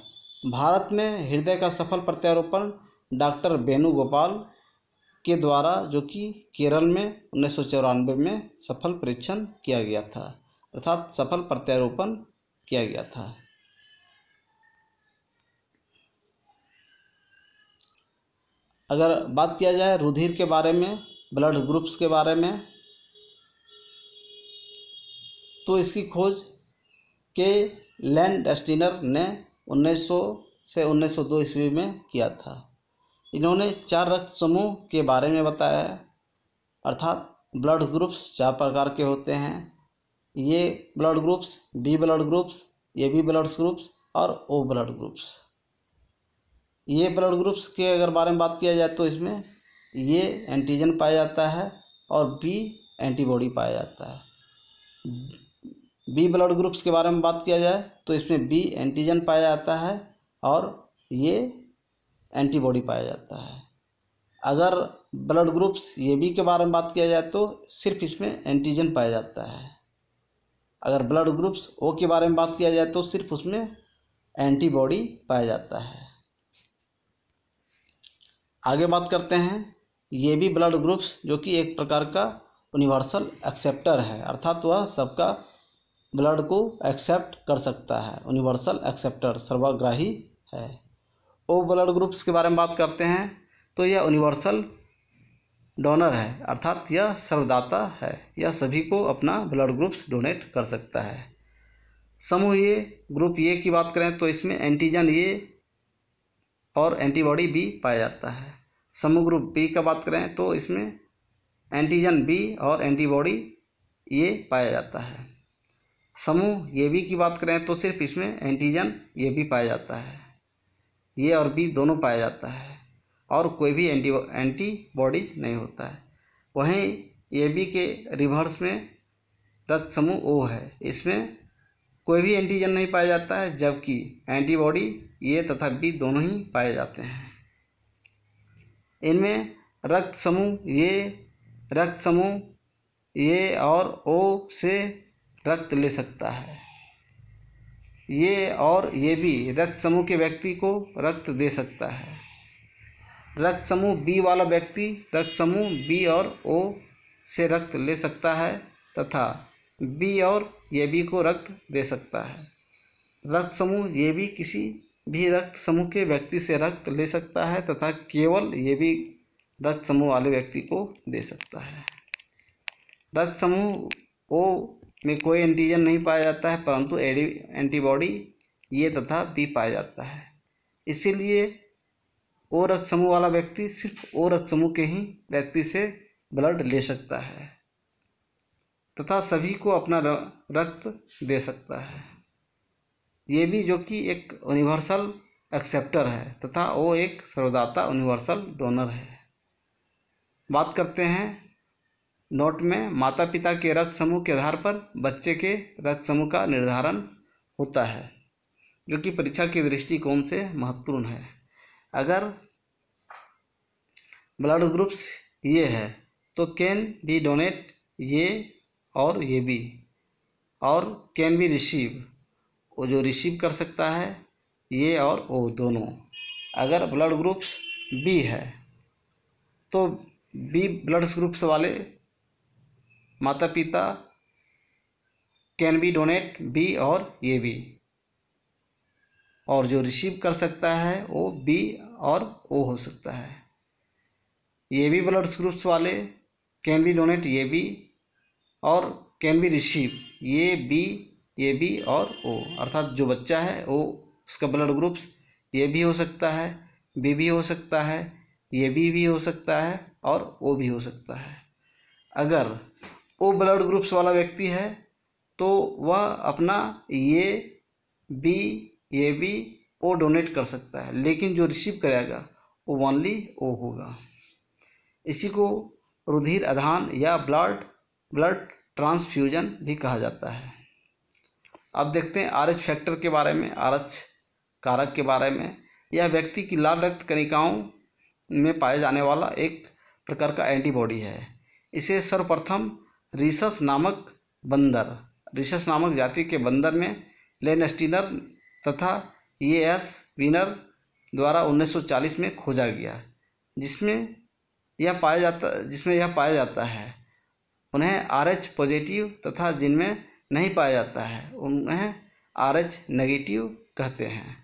भारत में हृदय का सफल प्रत्यारोपण डॉक्टर बेनु गोपाल के द्वारा जो कि केरल में उन्नीस में सफल परीक्षण किया गया था अर्थात सफल प्रत्यारोपण किया गया था अगर बात किया जाए रुधिर के बारे में ब्लड ग्रुप्स के बारे में तो इसकी खोज के लैंड डेस्टिनर ने 1900 से 1902 ईस्वी में किया था इन्होंने चार रक्त समूह के बारे में बताया है अर्थात ब्लड ग्रुप्स चार प्रकार के होते हैं ये blood groups B blood groups A B blood groups और ओ ब्लड ग्रुप्स ये ब्लड ग्रुप्स के अगर बारे में बात किया जाए तो इसमें ये एंटीजन पाया जाता है और बी एंटीबॉडी पाया जाता है बी ब्लड ग्रुप्स के बारे में बात किया जाए तो इसमें बी एंटीजन पाया जाता है और ये एंटीबॉडी पाया जाता है अगर ब्लड ग्रुप्स ये बी के बारे में बात किया जाए तो सिर्फ इसमें एंटीजन पाया जाता है अगर ब्लड ग्रुप्स ओ के बारे में बात किया जाए तो सिर्फ उसमें एंटीबॉडी पाया जाता है आगे बात करते हैं ये भी ब्लड ग्रुप्स जो कि एक प्रकार का यूनिवर्सल एक्सेप्टर है अर्थात वह सबका ब्लड को एक्सेप्ट कर सकता है यूनिवर्सल एक्सेप्टर सर्वग्राही है ओ ब्लड ग्रुप्स के बारे में बात करते हैं तो यह यूनिवर्सल डोनर है अर्थात यह सर्वदाता है यह सभी को अपना ब्लड ग्रुप्स डोनेट कर सकता है समूह ये ग्रुप ये की बात करें तो इसमें एंटीजन ये और एंटीबॉडी बी पाया जाता है समूह ग्रुप बी का बात करें तो इसमें एंटीजन बी और एंटीबॉडी ये पाया जाता है समूह ये बी की बात करें तो सिर्फ इसमें एंटीजन ये भी पाया जाता है ये और बी दोनों पाया जाता है और कोई भी एंटी एंटीबॉडीज नहीं होता है वहीं ए बी के रिवर्स में रक्त समूह ओ है इसमें कोई भी एंटीजन नहीं पाया जाता है जबकि एंटीबॉडी ए तथा बी दोनों ही पाए जाते हैं इनमें रक्त समूह ये रक्त समूह ये और ओ से रक्त ले सकता है ये और ये भी रक्त समूह के व्यक्ति को रक्त दे सकता है रक्त समूह बी वाला व्यक्ति रक्त समूह बी और ओ से रक्त ले सकता है तथा बी और ये भी को रक्त दे सकता है रक्त समूह ये भी किसी भी रक्त समूह के व्यक्ति से रक्त ले सकता है तथा केवल ये भी रक्त समूह वाले व्यक्ति को दे सकता है रक्त समूह ओ में कोई एंटीजन नहीं पाया जाता है परंतु एडी एंटीबॉडी ये तथा बी पाया जाता है इसीलिए ओ रक्त समूह वाला व्यक्ति सिर्फ ओ रक्त समूह के ही व्यक्ति से ब्लड ले सकता है तथा सभी को अपना रक्त दे सकता है ये भी जो कि एक यूनिवर्सल एक्सेप्टर है तथा वो एक सर्वदाता यूनिवर्सल डोनर है बात करते हैं नोट में माता पिता के रक्त समूह के आधार पर बच्चे के रक्त समूह का निर्धारण होता है जो कि परीक्षा के दृष्टिकोण से महत्वपूर्ण है अगर ब्लड ग्रुप्स ये है तो कैन बी डोनेट ये और ये भी और कैन बी रिसीव वो जो रिसीव कर सकता है ये और ओ दोनों अगर ब्लड ग्रुप्स बी है तो बी ब्लड ग्रुप्स वाले माता पिता कैन बी डोनेट बी और ए बी और जो रिसीव कर सकता है वो बी और ओ हो सकता है ये भी ब्लड ग्रुप्स वाले कैन बी डोनेट ये बी और कैन बी रिसीव ये बी ए बी और ओ अर्थात जो बच्चा है वो उसका ब्लड ग्रुप्स ये भी हो सकता है बी भी हो सकता है ये बी भी हो सकता है और ओ भी हो सकता है अगर ओ ब्लड ग्रुप्स वाला व्यक्ति है तो वह अपना ये B A B O donate कर सकता है लेकिन जो रिसीव करेगा वो ओनली ओ होगा इसी को रुधिर आधान या ब्लड ब्लड ट्रांसफ्यूजन भी कहा जाता है अब देखते हैं आर एच फैक्टर के बारे में आर एच कारक के बारे में यह व्यक्ति की लाल रक्त कणिकाओं में पाया जाने वाला एक प्रकार का एंटीबॉडी है इसे सर्वप्रथम रिसस नामक बंदर रिसस नामक जाति के बंदर में लेन तथा ये एस विनर द्वारा 1940 में खोजा गया जिसमें यह पाया जाता जिसमें यह पाया जाता है उन्हें आर एच पॉजिटिव तथा जिनमें नहीं पाया जाता है उन्हें आर एच नेगेटिव कहते हैं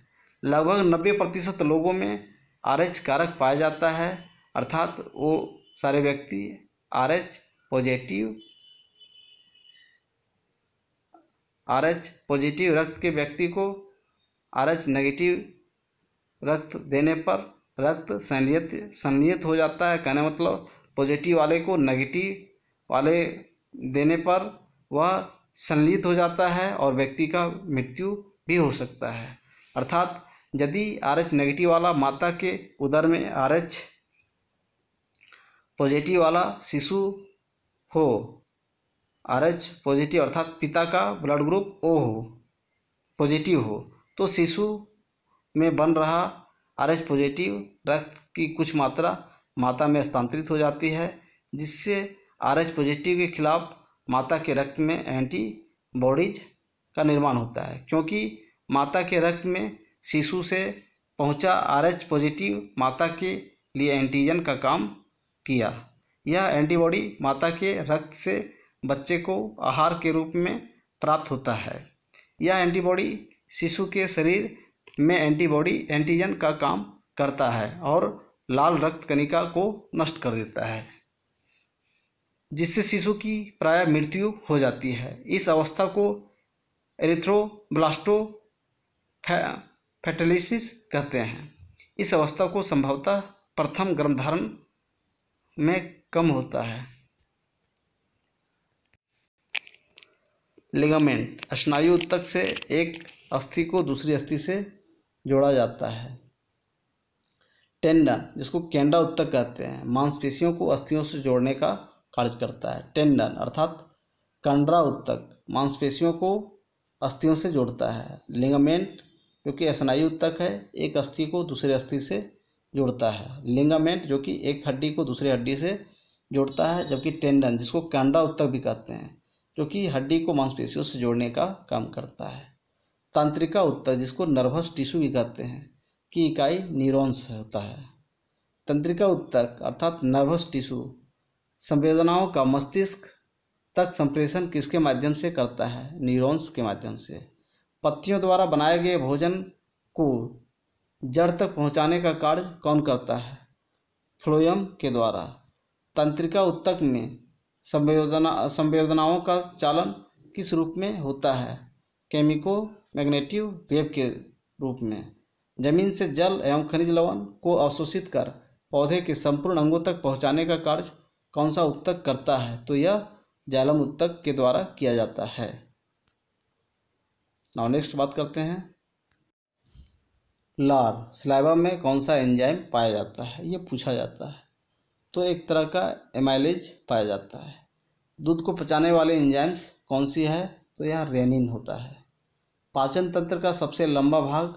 लगभग नब्बे प्रतिशत लोगों में आर एच कारक पाया जाता है अर्थात वो सारे व्यक्ति R H positive R H positive रक्त के व्यक्ति को आर एच नेगेटिव रक्त देने पर रक्त संलियत संलियत हो जाता है कहने मतलब पॉजिटिव वाले को नेगेटिव वाले देने पर वह संलित हो जाता है और व्यक्ति का मृत्यु भी हो सकता है अर्थात यदि आर एच नेगेटिव वाला माता के उदर में आर एच पॉजिटिव वाला शिशु हो आर एच पॉजिटिव अर्थात पिता का ब्लड ग्रुप ओ हो पॉजिटिव हो तो शिशु में बन रहा आर एच पॉजिटिव रक्त की कुछ मात्रा माता में स्थानांतरित हो जाती है जिससे आर एच पॉजिटिव के खिलाफ माता के रक्त में एंटी बॉडीज का निर्माण होता है क्योंकि माता के रक्त में शिशु से पहुंचा आर एच पॉजिटिव माता के लिए एंटीजन का काम किया यह एंटीबॉडी माता के रक्त से बच्चे को आहार के रूप में प्राप्त होता है यह एंटीबॉडी शिशु के शरीर में एंटीबॉडी एंटीजन का काम करता है और लाल रक्त कणिका को नष्ट कर देता है जिससे शिशु की प्राय मृत्यु हो जाती है इस अवस्था को एरिथ्रोब्लास्टो फैटलिसिस कहते हैं इस अवस्था को संभवतः प्रथम गर्भधारण में कम होता है लिगामेंट स्नायु उत्तक से एक अस्थि को दूसरी अस्थि से जोड़ा जाता है टेंडन जिसको कैंडा उत्तक कहते हैं मांसपेशियों को अस्थियों से जोड़ने का कार्य करता है टेंडन अर्थात कंडरा उत्तक मांसपेशियों को अस्थियों से जोड़ता है लिंगामेंट जो कि स्नायु उत्तक है एक अस्थि को दूसरे अस्थि से जोड़ता है लिंगामेंट जो कि एक हड्डी को दूसरे हड्डी से जोड़ता है जबकि टेंडन जिसको कैंडा उत्तक भी कहते हैं जो कि हड्डी को मांसपेशियों से जोड़ने का काम करता है तांत्रिका उत्तक जिसको नर्वस टिश्यू भी कहते हैं की इकाई न्यूरॉन्स होता है तंत्रिका उत्तक अर्थात नर्वस टिश्यू संवेदनाओं का मस्तिष्क तक संप्रेषण किसके माध्यम से करता है न्यूरॉन्स के माध्यम से पत्तियों द्वारा बनाए गए भोजन को जड़ तक पहुंचाने का कार्य कौन करता है फ्लोयम के द्वारा तंत्रिका उत्तक में संवेदना संवेदनाओं का चालन किस रूप में होता है केमिको मैग्नेटिव वेव के रूप में जमीन से जल एवं खनिज लवण को अवशोषित कर पौधे के संपूर्ण अंगों तक पहुंचाने का कार्य कौन सा उत्तक करता है तो यह जालम उत्तक के द्वारा किया जाता है नाउ नेक्स्ट बात करते हैं लार स्लाइवा में कौन सा एंजाइम पाया जाता है ये पूछा जाता है तो एक तरह का एमाइलेज पाया जाता है दूध को पचाने वाले एंजाइम्स कौन सी है तो यह रेनिन होता है पाचन तंत्र का सबसे लंबा भाग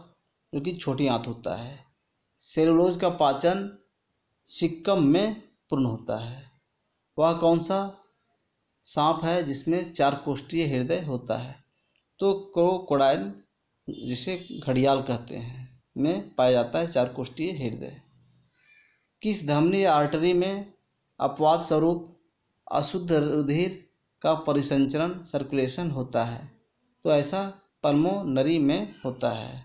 जो कि छोटी आंत होता है सेलुलोज का पाचन सिक्कम में पूर्ण होता है वह कौन सा सांप है जिसमें चार कोष्ठीय हृदय होता है तो क्रोकोडाइल जिसे घड़ियाल कहते हैं में पाया जाता है चार कोष्ठीय हृदय किस धमनी आर्टरी में अपवाद स्वरूप अशुद्ध रुधिर का परिसंचरण सर्कुलेशन होता है तो ऐसा पल्मोनरी में होता है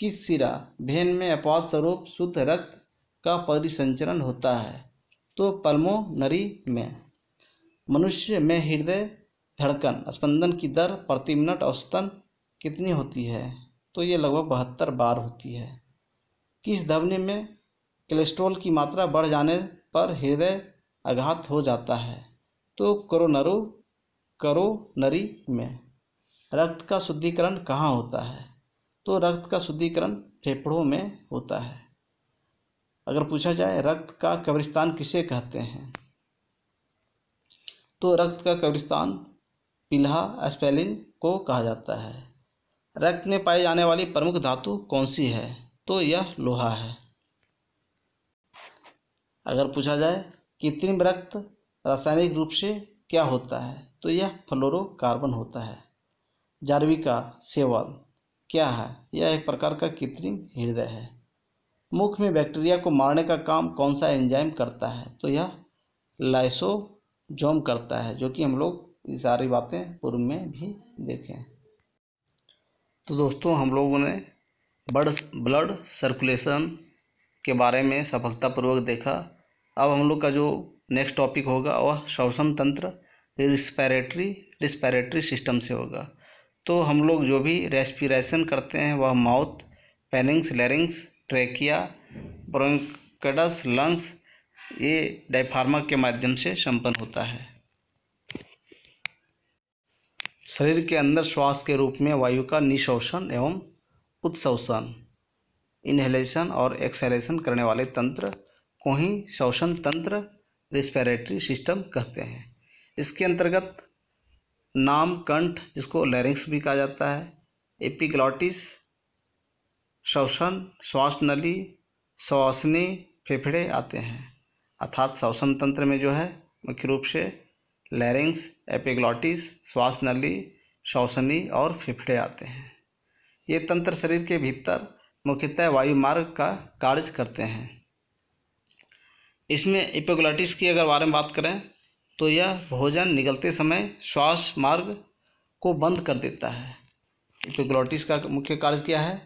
किस सिरा भेन में अपवाद स्वरूप शुद्ध रक्त का परिसंचरण होता है तो पल्मोनरी में मनुष्य में हृदय धड़कन स्पंदन की दर प्रति मिनट औसतन कितनी होती है तो ये लगभग बहत्तर बार होती है किस धवनी में कोलेस्ट्रॉल की मात्रा बढ़ जाने पर हृदय आघात हो जाता है तो करो करोनरी में रक्त का शुद्धिकरण कहाँ होता है तो रक्त का शुद्धिकरण फेफड़ों में होता है अगर पूछा जाए रक्त का कब्रिस्तान किसे कहते हैं तो रक्त का कब्रिस्तान पिल्हा एस्पेलिन को कहा जाता है रक्त में पाई जाने वाली प्रमुख धातु कौन सी है तो यह लोहा है अगर पूछा जाए कृत्रिम रक्त रासायनिक रूप से क्या होता है तो यह फ्लोरोकार्बन होता है जार्विका सेवल क्या है यह एक प्रकार का कृत्रिम हृदय है मुख में बैक्टीरिया को मारने का काम कौन सा एंजाइम करता है तो यह लाइसोजोम करता है जो कि हम लोग ये सारी बातें पूर्व में भी देखें तो दोस्तों हम लोगों ने ब्लड ब्लड सर्कुलेशन के बारे में सफलतापूर्वक देखा अब हम लोग का जो नेक्स्ट टॉपिक होगा वह श्वसन तंत्र रिस्पायरेटरी रिस्पायरेटरी सिस्टम से होगा तो हम लोग जो भी रेस्पिरेशन करते हैं वह mouth openings larynx trachea bronchus lungs ये डायफार्मा के माध्यम से संपन्न होता है शरीर के अंदर श्वास के रूप में वायु का निशोषण एवं उत्सोषण इनहेलेशन और एक्सहेलेशन करने वाले तंत्र को ही शोषण तंत्र रिस्पेरेटरी सिस्टम कहते हैं इसके अंतर्गत नाम कंठ जिसको लैरिंग्स भी कहा जाता है एपिग्लॉटिस श्वसन श्वास नली श्वासनी फेफड़े आते हैं अर्थात श्वसन तंत्र में जो है मुख्य रूप से लैरिंग्स एपिग्लॉटिस श्वास नली श्वसनी और फेफड़े आते हैं ये तंत्र शरीर के भीतर मुख्यतः वायु मार्ग का कार्य करते हैं इसमें एपिग्लॉटिस की अगर बारे में बात करें तो यह भोजन निकलते समय श्वास मार्ग को बंद कर देता है एपिग्लॉटिस का मुख्य कार्य क्या है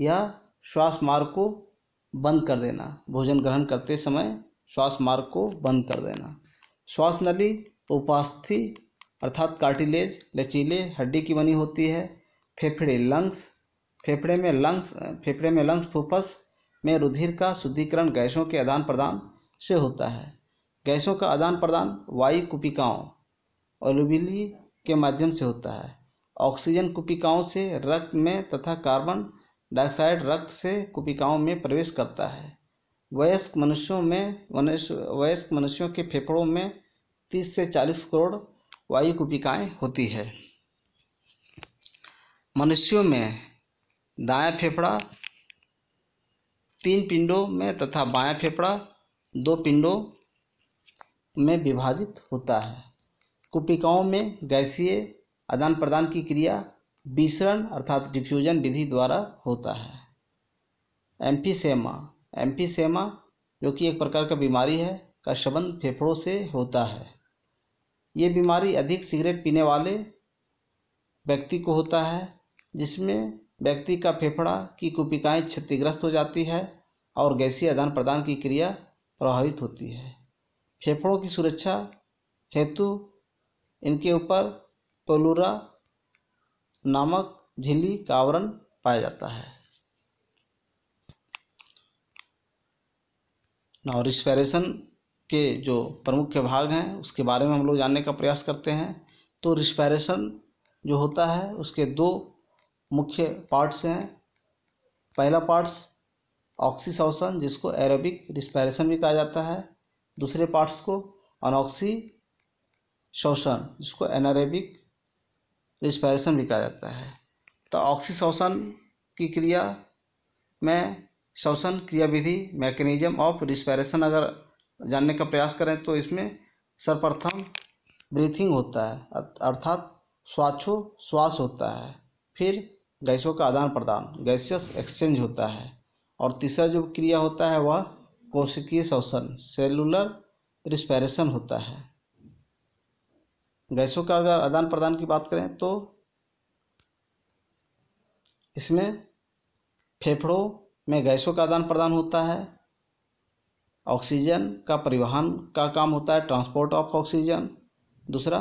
या श्वास मार्ग को बंद कर देना भोजन ग्रहण करते समय श्वास मार्ग को बंद कर देना श्वास नली उपास्थि अर्थात कार्टिलेज लचीले हड्डी की बनी होती है फेफड़े लंग्स फेफड़े में लंग्स फेफड़े में लंग्स फूफस में रुधिर का शुद्धिकरण गैसों के आदान प्रदान से होता है गैसों का आदान प्रदान वायु कुपिकाओं और के माध्यम से होता है ऑक्सीजन कुपिकाओं से रक्त में तथा कार्बन डाइऑक्साइड रक्त से कुपिकाओं में प्रवेश करता है वयस्क मनुष्यों में वयस्क मनुष्यों के फेफड़ों में 30 से 40 करोड़ वायु कुपिकाएँ होती है मनुष्यों में दाया फेफड़ा तीन पिंडों में तथा बाया फेफड़ा दो पिंडों में विभाजित होता है कुपिकाओं में गैसीय आदान प्रदान की क्रिया विसरण अर्थात डिफ्यूजन विधि द्वारा होता है एम्फीसेमा एम्फीसेमा जो कि एक प्रकार का बीमारी है का संबंध फेफड़ों से होता है ये बीमारी अधिक सिगरेट पीने वाले व्यक्ति को होता है जिसमें व्यक्ति का फेफड़ा की कुपिकाएँ क्षतिग्रस्त हो जाती है और गैसीय आदान प्रदान की क्रिया प्रभावित होती है फेफड़ों की सुरक्षा हेतु इनके ऊपर पोलूरा नामक झिल्ली का आवरण पाया जाता है और रिस्पेरेशन के जो प्रमुख भाग हैं उसके बारे में हम लोग जानने का प्रयास करते हैं तो रिस्पेरेशन जो होता है उसके दो मुख्य पार्ट्स हैं पहला पार्ट्स ऑक्सी जिसको एरोबिक रिस्पेरेशन भी कहा जाता है दूसरे पार्ट्स को अनऑक्सी शोषण जिसको एनारेबिक रिस्पायरेशन भी कहा जाता है तो ऑक्सी शोषण की क्रिया में शोषण क्रियाविधि मैकेनिज्म ऑफ रिस्पायरेशन अगर जानने का प्रयास करें तो इसमें सर्वप्रथम ब्रीथिंग होता है अर्थात स्वाछो श्वास होता है फिर गैसों का आदान प्रदान गैसियस एक्सचेंज होता है और तीसरा जो क्रिया होता है वह कोशिकीय शोषण सेलुलर रिस्पायरेशन होता है गैसों का अगर आदान प्रदान की बात करें तो इसमें फेफड़ों में गैसों का आदान प्रदान होता है ऑक्सीजन का परिवहन का काम होता है ट्रांसपोर्ट ऑफ ऑक्सीजन दूसरा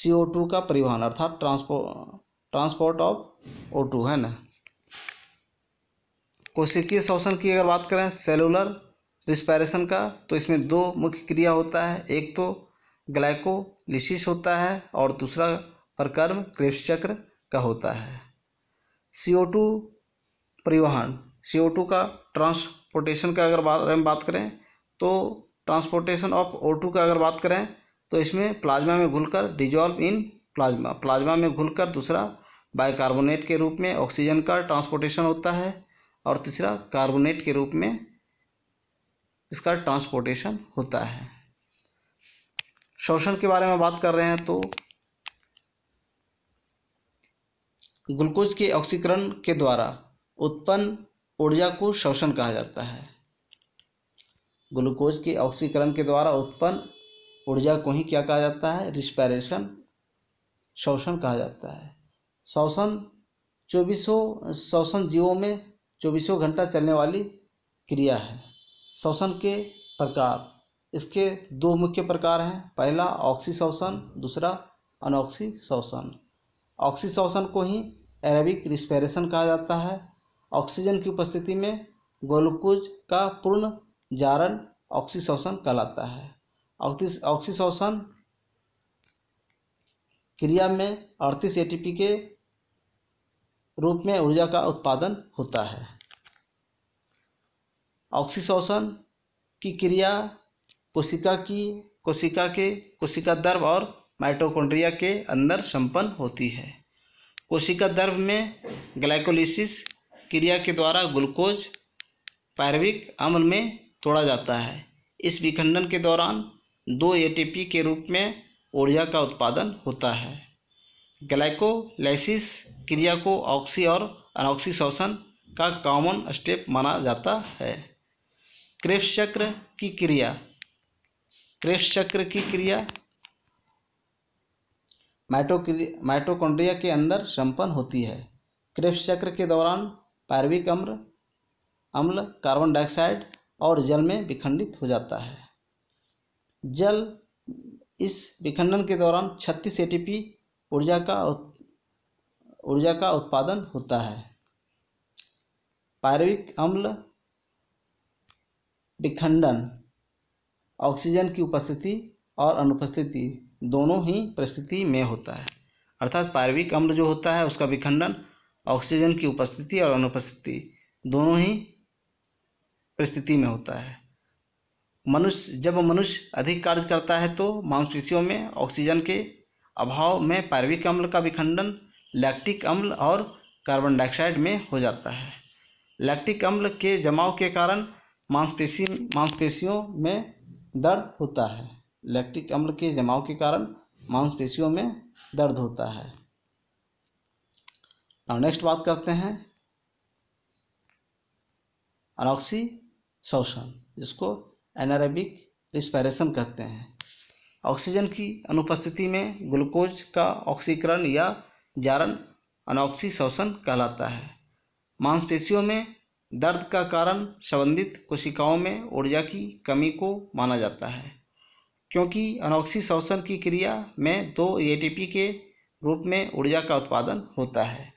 सी ओ टू का परिवहन अर्थात transport transport of O two है ना कोशिकीय श्वसन की अगर बात करें सेलुलर रिस्पायरेशन का तो इसमें दो मुख्य क्रिया होता है एक तो ग्लाइकोलिसिस होता है और दूसरा प्रकर्म क्रेब्स चक्र का होता है टू परिवहन टू का ट्रांसपोर्टेशन का अगर बारे में बात करें तो ट्रांसपोर्टेशन ऑफ टू का अगर बात करें तो इसमें प्लाज्मा में घुलकर डिजॉल्व इन प्लाज्मा प्लाज्मा में घुलकर दूसरा बाइकार्बोनेट के रूप में ऑक्सीजन का ट्रांसपोर्टेशन होता है और तीसरा कार्बोनेट के रूप में इसका ट्रांसपोर्टेशन होता है शोषण के बारे में बात कर रहे हैं तो ग्लूकोज के ऑक्सीकरण के द्वारा उत्पन्न ऊर्जा को शोषण कहा जाता है ग्लूकोज के ऑक्सीकरण के द्वारा उत्पन्न ऊर्जा को ही क्या कहा जाता है रिस्पायरेशन शोषण कहा जाता है शोषण चौबीसों शोषण जीवों में चौबीसों घंटा चलने वाली क्रिया है शोषण के प्रकार इसके दो मुख्य प्रकार हैं पहला ऑक्सी शोषण दूसरा अनऑक्सी शोषण ऑक्सी शोषण को ही एरेबिक रिस्पेरेशन कहा जाता है ऑक्सीजन की उपस्थिति में ग्लूकोज का पूर्ण जारण ऑक्सी शोषण कहलाता है ऑक्सी शोषण क्रिया में अड़तीस एटीपी के रूप में ऊर्जा का उत्पादन होता है ऑक्सी शोषण की क्रिया कोशिका की कोशिका के कोशिका दर्व और माइटोकॉन्ड्रिया के अंदर संपन्न होती है कोशिका दर्व में ग्लाइकोलिसिस क्रिया के द्वारा ग्लूकोज पैरविक अम्ल में तोड़ा जाता है इस विखंडन के दौरान दो एटीपी के रूप में ऊर्जा का उत्पादन होता है ग्लाइकोलाइसिस क्रिया को ऑक्सी और अनऑक्सी शोषण का कॉमन स्टेप माना जाता है क्रेप चक्र की क्रिया क्रेफ चक्र की क्रिया माइटोक्रिया माइटोकॉन्ड्रिया के अंदर संपन्न होती है क्रेफ चक्र के दौरान पैरविक अम्ल अम्ल कार्बन डाइऑक्साइड और जल में विखंडित हो जाता है जल इस विखंडन के दौरान छत्तीस एटीपी ऊर्जा का ऊर्जा का उत्पादन होता है पैरविक अम्ल विखंडन ऑक्सीजन की उपस्थिति और अनुपस्थिति दोनों ही परिस्थिति में होता है अर्थात पार्विक अम्ल जो होता है उसका विखंडन ऑक्सीजन की उपस्थिति और अनुपस्थिति दोनों ही परिस्थिति में होता है मनुष्य जब मनुष्य अधिक कार्य करता है तो मांसपेशियों में ऑक्सीजन के अभाव में पारविक अम्ल का विखंडन लैक्टिक अम्ल और कार्बन डाइऑक्साइड में हो जाता है लैक्टिक अम्ल के जमाव के कारण मांसपेशी मांसपेशियों में दर्द होता है लैक्टिक अम्ल के जमाव के कारण मांसपेशियों में दर्द होता है और नेक्स्ट बात करते हैं अनोक्सी शोषण जिसको एनारेबिक रिस्पायरेशन कहते हैं ऑक्सीजन की अनुपस्थिति में ग्लूकोज का ऑक्सीकरण या जारण अनोक्सी शोषण कहलाता है मांसपेशियों में दर्द का कारण संबंधित कोशिकाओं में ऊर्जा की कमी को माना जाता है क्योंकि अनोक्सी शोषण की क्रिया में दो एटीपी के रूप में ऊर्जा का उत्पादन होता है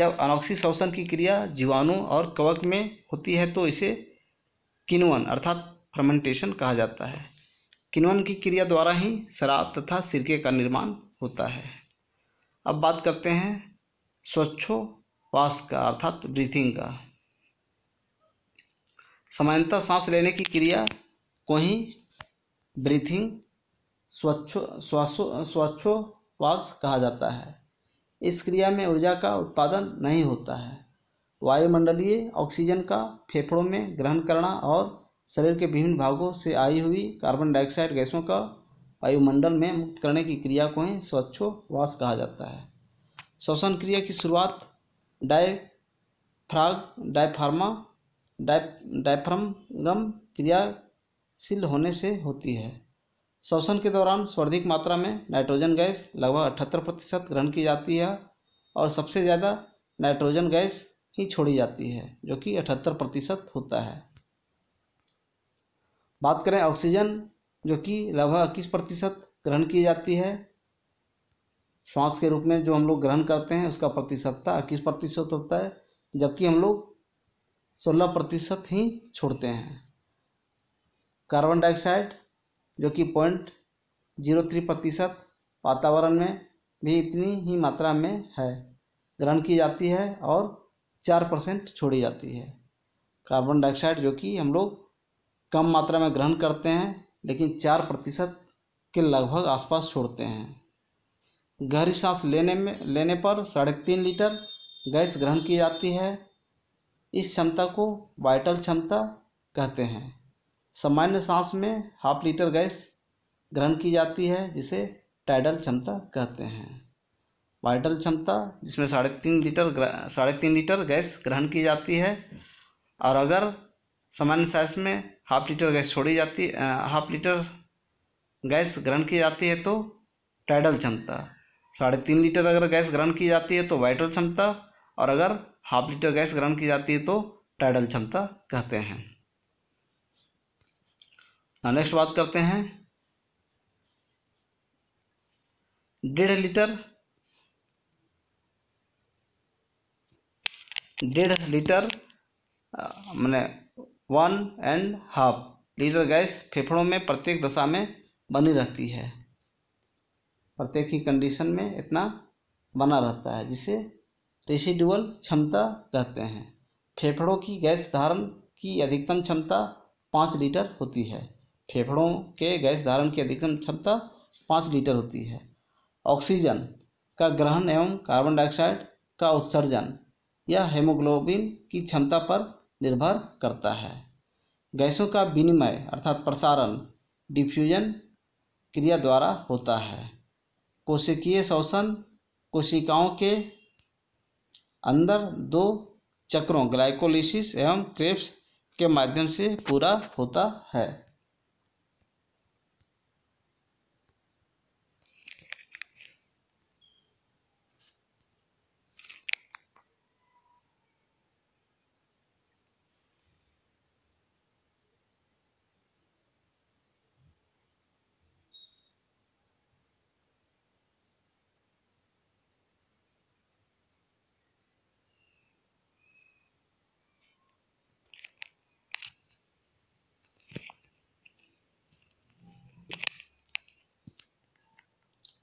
जब अनोक्सी शोषण की क्रिया जीवाणु और कवक में होती है तो इसे किनवन अर्थात फर्मेंटेशन कहा जाता है किनवन की क्रिया द्वारा ही शराब तथा सिरके का निर्माण होता है अब बात करते हैं स्वच्छो वास का अर्थात ब्रीथिंग का सामान्यतः सांस लेने की क्रिया को ही ब्रीथिंग स्वच्छ श्वासो स्वच्छोवास कहा जाता है इस क्रिया में ऊर्जा का उत्पादन नहीं होता है वायुमंडलीय ऑक्सीजन का फेफड़ों में ग्रहण करना और शरीर के विभिन्न भागों से आई हुई कार्बन डाइऑक्साइड गैसों का वायुमंडल में मुक्त करने की क्रिया को ही स्वच्छोवास कहा जाता है श्वसन क्रिया की शुरुआत डायफ्राग डायफार्मा डायफ्रमगम क्रियाशील होने से होती है श्वसन के दौरान सर्वाधिक मात्रा में नाइट्रोजन गैस लगभग अठहत्तर प्रतिशत ग्रहण की जाती है और सबसे ज़्यादा नाइट्रोजन गैस ही छोड़ी जाती है जो कि अठहत्तर प्रतिशत होता है बात करें ऑक्सीजन जो कि लगभग इक्कीस प्रतिशत ग्रहण की जाती है श्वास के रूप में जो हम लोग ग्रहण करते हैं उसका प्रतिशतता इक्कीस प्रतिशत होता है जबकि हम लोग सोलह प्रतिशत ही छोड़ते हैं कार्बन डाइऑक्साइड जो कि पॉइंट जीरो थ्री प्रतिशत वातावरण में भी इतनी ही मात्रा में है ग्रहण की जाती है और चार परसेंट छोड़ी जाती है कार्बन डाइऑक्साइड जो कि हम लोग कम मात्रा में ग्रहण करते हैं लेकिन चार प्रतिशत के लगभग आसपास छोड़ते हैं गहरी सांस लेने में लेने पर साढ़े तीन लीटर गैस ग्रहण की जाती है इस क्षमता को वाइटल क्षमता कहते हैं सामान्य सांस में हाफ लीटर गैस ग्रहण की जाती है जिसे टाइडल क्षमता कहते हैं वाइटल क्षमता जिसमें साढ़े तीन लीटर साढ़े तीन लीटर गैस ग्रहण की जाती है और अगर सामान्य सांस में हाफ लीटर गैस छोड़ी जाती हाफ लीटर गैस ग्रहण की जाती है तो टाइडल क्षमता साढ़े तीन लीटर अगर गैस ग्रहण की जाती है तो वाइटल क्षमता और अगर हाफ लीटर गैस ग्रहण की जाती है तो टाइडल क्षमता कहते हैं नेक्स्ट बात करते हैं डेढ़ लीटर डेढ़ लीटर मैंने one and half litre gas फेफड़ों में प्रत्येक दशा में बनी रहती है प्रत्येक ही कंडीशन में इतना बना रहता है जिसे रेसिडुअल क्षमता कहते हैं फेफड़ों की गैस धारण की अधिकतम क्षमता पाँच लीटर होती है फेफड़ों के गैस धारण की अधिकतम क्षमता पाँच लीटर होती है ऑक्सीजन का ग्रहण एवं कार्बन डाइऑक्साइड का उत्सर्जन या हेमोग्लोबिन की क्षमता पर निर्भर करता है गैसों का विनिमय अर्थात प्रसारण डिफ्यूजन क्रिया द्वारा होता है कोशिकीय शोषण कोशिकाओं के अंदर दो चक्रों ग्लाइकोलिसिस एवं क्रेप्स के माध्यम से पूरा होता है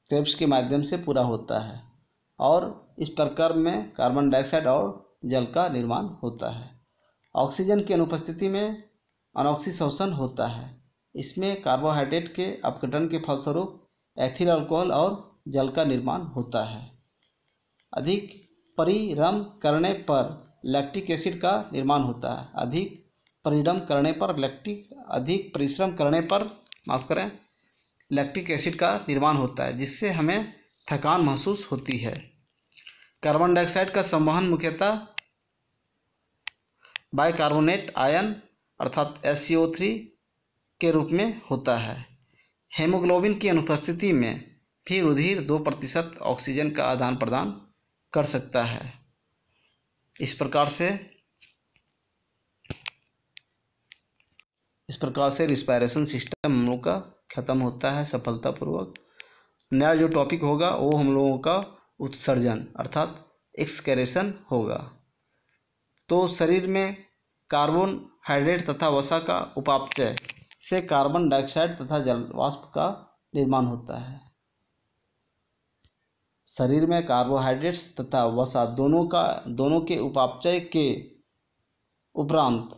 टेप्स के माध्यम से पूरा होता है और इस प्रकार में कार्बन डाइऑक्साइड और जल का निर्माण होता है ऑक्सीजन की अनुपस्थिति में अनऑक्सी शोषण होता है इसमें कार्बोहाइड्रेट के अपघटन के फलस्वरूप एथिल अल्कोहल और जल का निर्माण होता है अधिक परिरम करने पर लैक्टिक एसिड का निर्माण होता है अधिक परिरम करने पर लैक्टिक अधिक परिश्रम करने पर माफ करें लैक्टिक एसिड का निर्माण होता है जिससे हमें थकान महसूस होती है कार्बन डाइऑक्साइड का संवहन मुख्यतः बाइकार्बोनेट आयन अर्थात एस के रूप में होता है हेमोग्लोबिन की अनुपस्थिति में भी रुधिर दो प्रतिशत ऑक्सीजन का आदान प्रदान कर सकता है इस प्रकार से इस प्रकार से रिस्पायरेशन सिस्टम का ख़त्म होता है सफलतापूर्वक नया जो टॉपिक होगा वो हम लोगों का उत्सर्जन अर्थात एक्सकरेशन होगा तो शरीर में कार्बन हाइड्रेट तथा वसा का उपापचय से कार्बन डाइऑक्साइड तथा जल वाष्प का निर्माण होता है शरीर में कार्बोहाइड्रेट्स तथा वसा दोनों का दोनों के उपापचय के उपरांत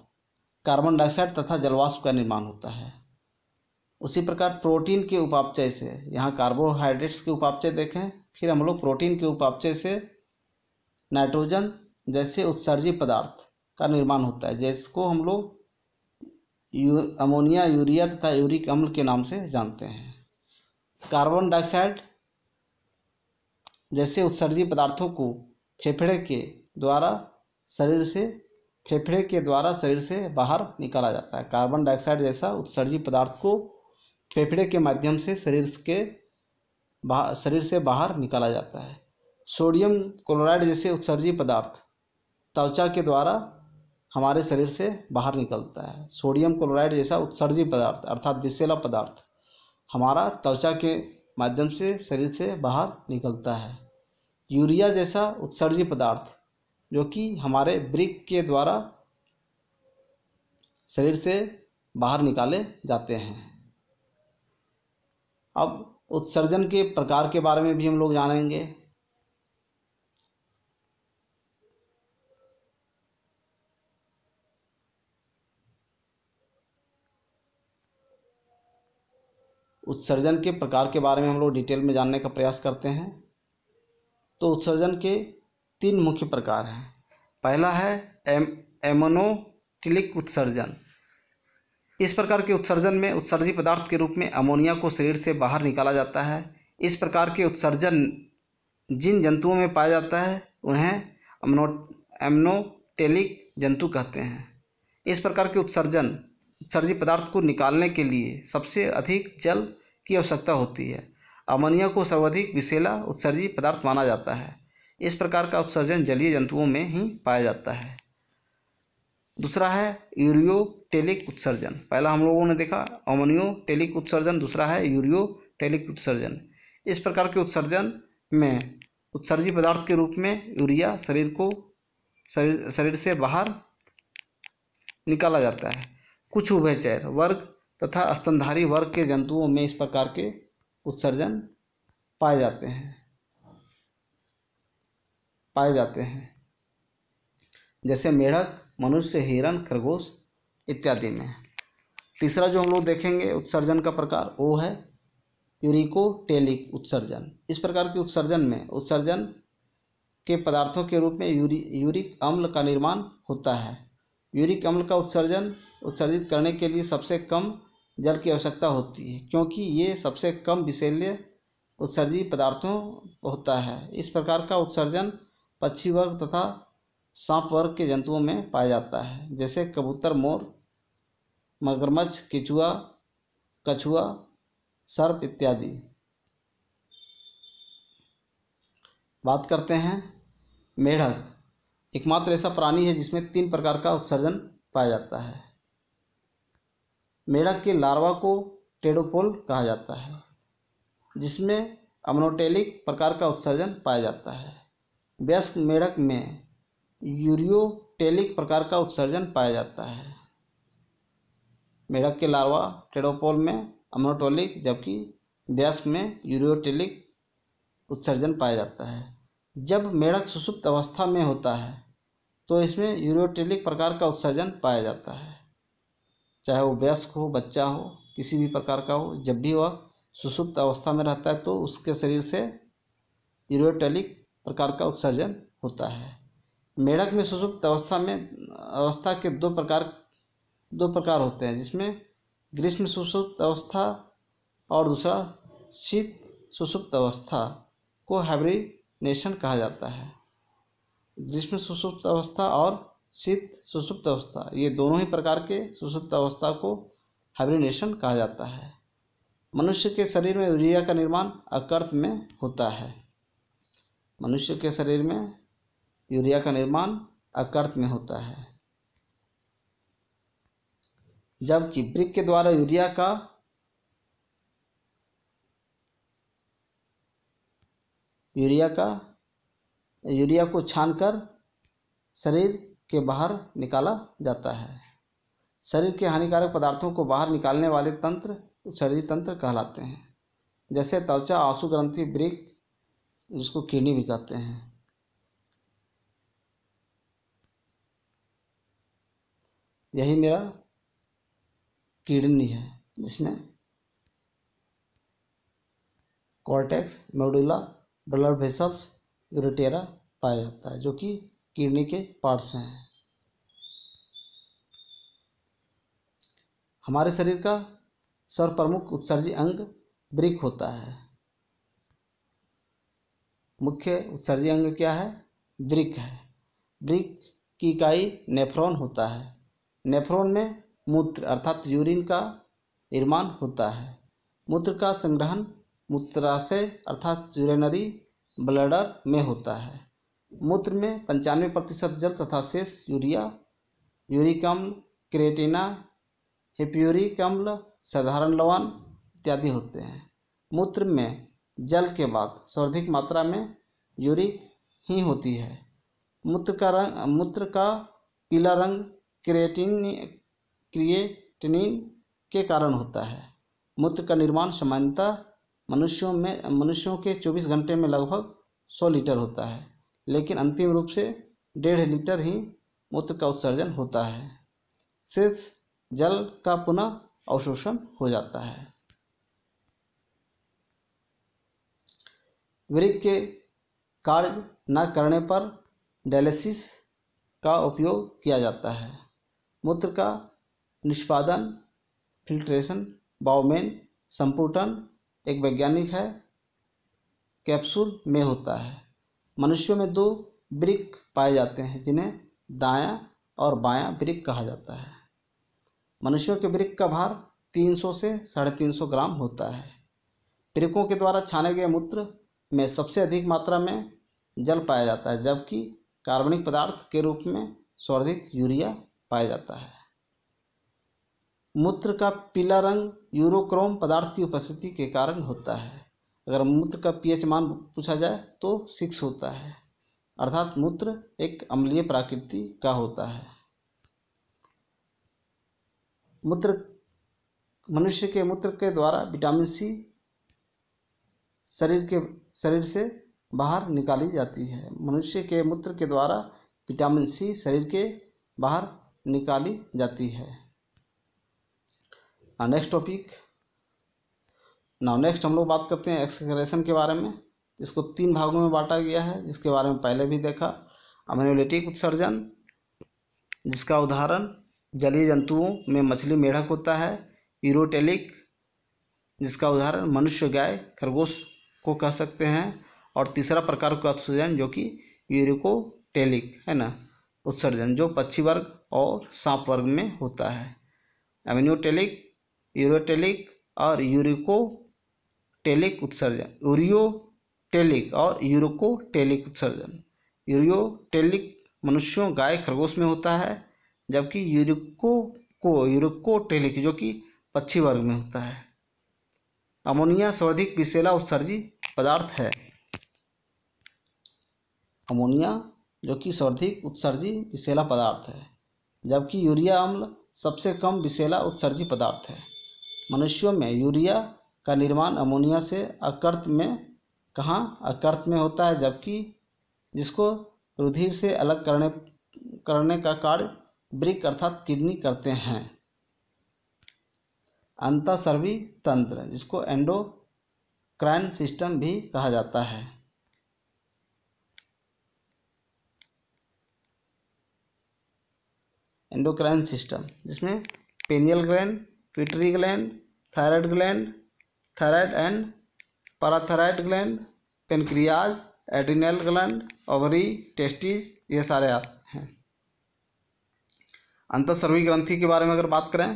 कार्बन डाइऑक्साइड तथा जलवाष्प का निर्माण होता है उसी प्रकार प्रोटीन के उपापचय से यहाँ कार्बोहाइड्रेट्स के उपापचय देखें फिर हम लोग प्रोटीन के उपापचय से नाइट्रोजन जैसे उत्सर्जी पदार्थ का निर्माण होता है जिसको हम लोग यू अमोनिया यूरिया तथा यूरिक अम्ल के नाम से जानते हैं कार्बन डाइऑक्साइड जैसे उत्सर्जी पदार्थों को फेफड़े के द्वारा शरीर से फेफड़े के द्वारा शरीर से बाहर निकाला जाता है कार्बन डाइऑक्साइड जैसा उत्सर्जी पदार्थ को फेफड़े के माध्यम से शरीर के बाहर शरीर से बाहर निकाला जाता है सोडियम क्लोराइड जैसे उत्सर्जी पदार्थ त्वचा के द्वारा हमारे शरीर से बाहर निकलता है सोडियम क्लोराइड जैसा उत्सर्जी पदार्थ अर्थात विषैला पदार्थ हमारा त्वचा के माध्यम से शरीर से बाहर निकलता है यूरिया जैसा उत्सर्जी पदार्थ जो कि हमारे ब्रिक के द्वारा शरीर से बाहर निकाले जाते हैं अब उत्सर्जन के प्रकार के बारे में भी हम लोग जानेंगे उत्सर्जन के प्रकार के बारे में हम लोग डिटेल में जानने का प्रयास करते हैं तो उत्सर्जन के तीन मुख्य प्रकार हैं पहला है एम एमोनोटिलिक उत्सर्जन इस प्रकार के उत्सर्जन में उत्सर्जी पदार्थ के रूप में अमोनिया को शरीर से बाहर निकाला जाता है इस प्रकार के उत्सर्जन जिन जंतुओं में पाया जाता है उन्हें अमनो एमनोटेलिक जंतु कहते हैं इस प्रकार के उत्सर्जन उत्सर्जी पदार्थ को निकालने के लिए सबसे अधिक जल की आवश्यकता होती है अमोनिया को सर्वाधिक विशेला उत्सर्जी पदार्थ माना जाता है इस प्रकार का उत्सर्जन जलीय जंतुओं में ही पाया जाता है दूसरा है यूरियोटेलिक उत्सर्जन पहला हम लोगों ने देखा अमोनियोटेलिक उत्सर्जन दूसरा है यूरियोटेलिक उत्सर्जन इस प्रकार के उत्सर्जन में उत्सर्जी पदार्थ के रूप में यूरिया शरीर को शरीर शरीर से बाहर निकाला जाता है कुछ उभयचर वर्ग तथा स्तनधारी वर्ग के जंतुओं में इस प्रकार के उत्सर्जन पाए जाते हैं पाए जाते हैं जैसे मेढक मनुष्य हिरण खरगोश इत्यादि में है तीसरा जो हम लोग देखेंगे उत्सर्जन का प्रकार वो है यूरिकोटेलिक उत्सर्जन इस प्रकार के उत्सर्जन में उत्सर्जन के पदार्थों के रूप में यूरि यूरिक अम्ल का निर्माण होता है यूरिक अम्ल का उत्सर्जन उत्सर्जित करने के लिए सबसे कम जल की आवश्यकता होती है क्योंकि ये सबसे कम विशैल्य उत्सर्जी पदार्थों होता है इस प्रकार का उत्सर्जन पक्षी वर्ग तथा सांप वर्ग के जंतुओं में पाया जाता है जैसे कबूतर मोर मगरमच्छ किचुआ कछुआ सर्प इत्यादि बात करते हैं मेढक एकमात्र ऐसा प्राणी है जिसमें तीन प्रकार का उत्सर्जन पाया जाता है मेढक के लार्वा को टेडोपोल कहा जाता है जिसमें अमनोटेलिक प्रकार का उत्सर्जन पाया जाता है व्यस्क मेढक में यूरियोटेलिक प्रकार का उत्सर्जन पाया जाता है मेढक के लार्वा टेडोपोल में अमोटोलिक जबकि व्यास में यूरियोटेलिक उत्सर्जन पाया जाता है जब मेढक सुसुप्त अवस्था में होता है तो इसमें यूरियोटेलिक प्रकार का उत्सर्जन पाया जाता है चाहे वो वयस्क हो बच्चा हो किसी भी प्रकार का हो जब भी वह सुसुप्त अवस्था में रहता है तो उसके शरीर से यूरियोटेलिक प्रकार का उत्सर्जन होता है मेढक में सुसुप्त अवस्था में अवस्था के दो प्रकार दो प्रकार होते हैं जिसमें ग्रीष्म सुसुप्त अवस्था और दूसरा शीत सुषुप्त अवस्था को हाइब्रिनेशन कहा जाता है ग्रीष्म सुसुप्त अवस्था और शीत सुषुप्त अवस्था ये दोनों ही प्रकार के सुषुप्त अवस्था को हाइब्रिनेशन कहा जाता है मनुष्य के शरीर में यूरिया का निर्माण अकर्त में होता है मनुष्य के शरीर में यूरिया का निर्माण अकर्त में होता है जबकि ब्रिक के द्वारा यूरिया का यूरिया का यूरिया को छानकर शरीर के बाहर निकाला जाता है शरीर के हानिकारक पदार्थों को बाहर निकालने वाले तंत्र उत्सर्जी तंत्र कहलाते हैं जैसे त्वचा आंसू ग्रंथि ब्रिक जिसको किडनी भी कहते हैं यही मेरा किडनी है जिसमें cortex medulla blood vessels ureter पाया जाता है जो कि किडनी के पार्ट्स हैं हमारे शरीर का सर्व प्रमुख उत्सर्जी अंग ब्रिक होता है मुख्य उत्सर्जी अंग क्या है ब्रिक है ब्रिक की इकाई नेफ्रॉन होता है नेफ्रोन में मूत्र अर्थात यूरिन का निर्माण होता है मूत्र का संग्रहण मूत्राशय अर्थात यूरिनरी ब्लडर में होता है मूत्र में पंचानवे प्रतिशत जल तथा शेष यूरिया यूरिकम क्रेटिना हिप्यूरिकम्ल साधारण लवण इत्यादि होते हैं मूत्र में जल के बाद सर्वाधिक मात्रा में यूरिक ही होती है मूत्र का रंग मूत्र का पीला रंग क्रिएटिन क्रिएटिनिन के कारण होता है मूत्र का निर्माण सामान्यतः मनुष्यों में मनुष्यों के 24 घंटे में लगभग 100 लीटर होता है लेकिन अंतिम रूप से डेढ़ लीटर ही मूत्र का उत्सर्जन होता है शेष जल का पुनः अवशोषण हो जाता है वृक्ष के कार्य न करने पर डायलिसिस का उपयोग किया जाता है मूत्र का निष्पादन फिल्ट्रेशन बाउमेन संपूटन एक वैज्ञानिक है कैप्सूल में होता है मनुष्यों में दो ब्रिक पाए जाते हैं जिन्हें दायां और बायां ब्रिक कहा जाता है मनुष्यों के ब्रिक का भार 300 से साढ़े तीन ग्राम होता है ब्रिकों के द्वारा छाने गए मूत्र में सबसे अधिक मात्रा में जल पाया जाता है जबकि कार्बनिक पदार्थ के रूप में स्वर्धित यूरिया पाया जाता है मूत्र का पीला रंग यूरोक्रोम पदार्थ की उपस्थिति के कारण होता है अगर मूत्र का पीएच मान पूछा जाए तो सिक्स होता है अर्थात मूत्र एक अम्लीय प्रकृति का होता है मूत्र मनुष्य के मूत्र के द्वारा विटामिन सी शरीर के शरीर से बाहर निकाली जाती है मनुष्य के मूत्र के द्वारा विटामिन सी शरीर के बाहर निकाली जाती है नेक्स्ट टॉपिक नाउ नेक्स्ट हम लोग बात करते हैं एक्सक्रेशन के बारे में इसको तीन भागों में बांटा गया है जिसके बारे में पहले भी देखा अम्यूलिटिक उत्सर्जन जिसका उदाहरण जलीय जंतुओं में मछली मेढक होता है यूरोटेलिक जिसका उदाहरण मनुष्य गाय खरगोश को कह सकते हैं और तीसरा प्रकार का उत्सर्जन जो कि यूरिकोटेलिक है ना उत्सर्जन जो पक्षी वर्ग और सांप वर्ग में होता है एमिनोटेलिक यूरोटेलिक और यूरिकोटेलिक उत्सर्जन यूरियोटेलिक और यूरोकोटेलिक उत्सर्जन यूरियोटेलिक मनुष्यों गाय खरगोश में होता है जबकि यूरिको को यूरिकोटेलिक जो कि पक्षी वर्ग में होता है अमोनिया सर्वाधिक विशेला उत्सर्जी पदार्थ है अमोनिया जो कि सर्वाधिक उत्सर्जी विशेला पदार्थ है जबकि यूरिया अम्ल सबसे कम विषैला उत्सर्जी पदार्थ है मनुष्यों में यूरिया का निर्माण अमोनिया से अकर्त में कहाँ अकर्त में होता है जबकि जिसको रुधिर से अलग करने करने का कार्य ब्रिक अर्थात किडनी करते हैं अंतसर्वी तंत्र जिसको एंडोक्राइन सिस्टम भी कहा जाता है एंडोक्राइन सिस्टम जिसमें pineal gland pituitary gland thyroid gland thyroid and parathyroid gland pancreas adrenal gland ovary testis ये सारे आते हैं अंतसर्वी ग्रंथि के बारे में अगर बात करें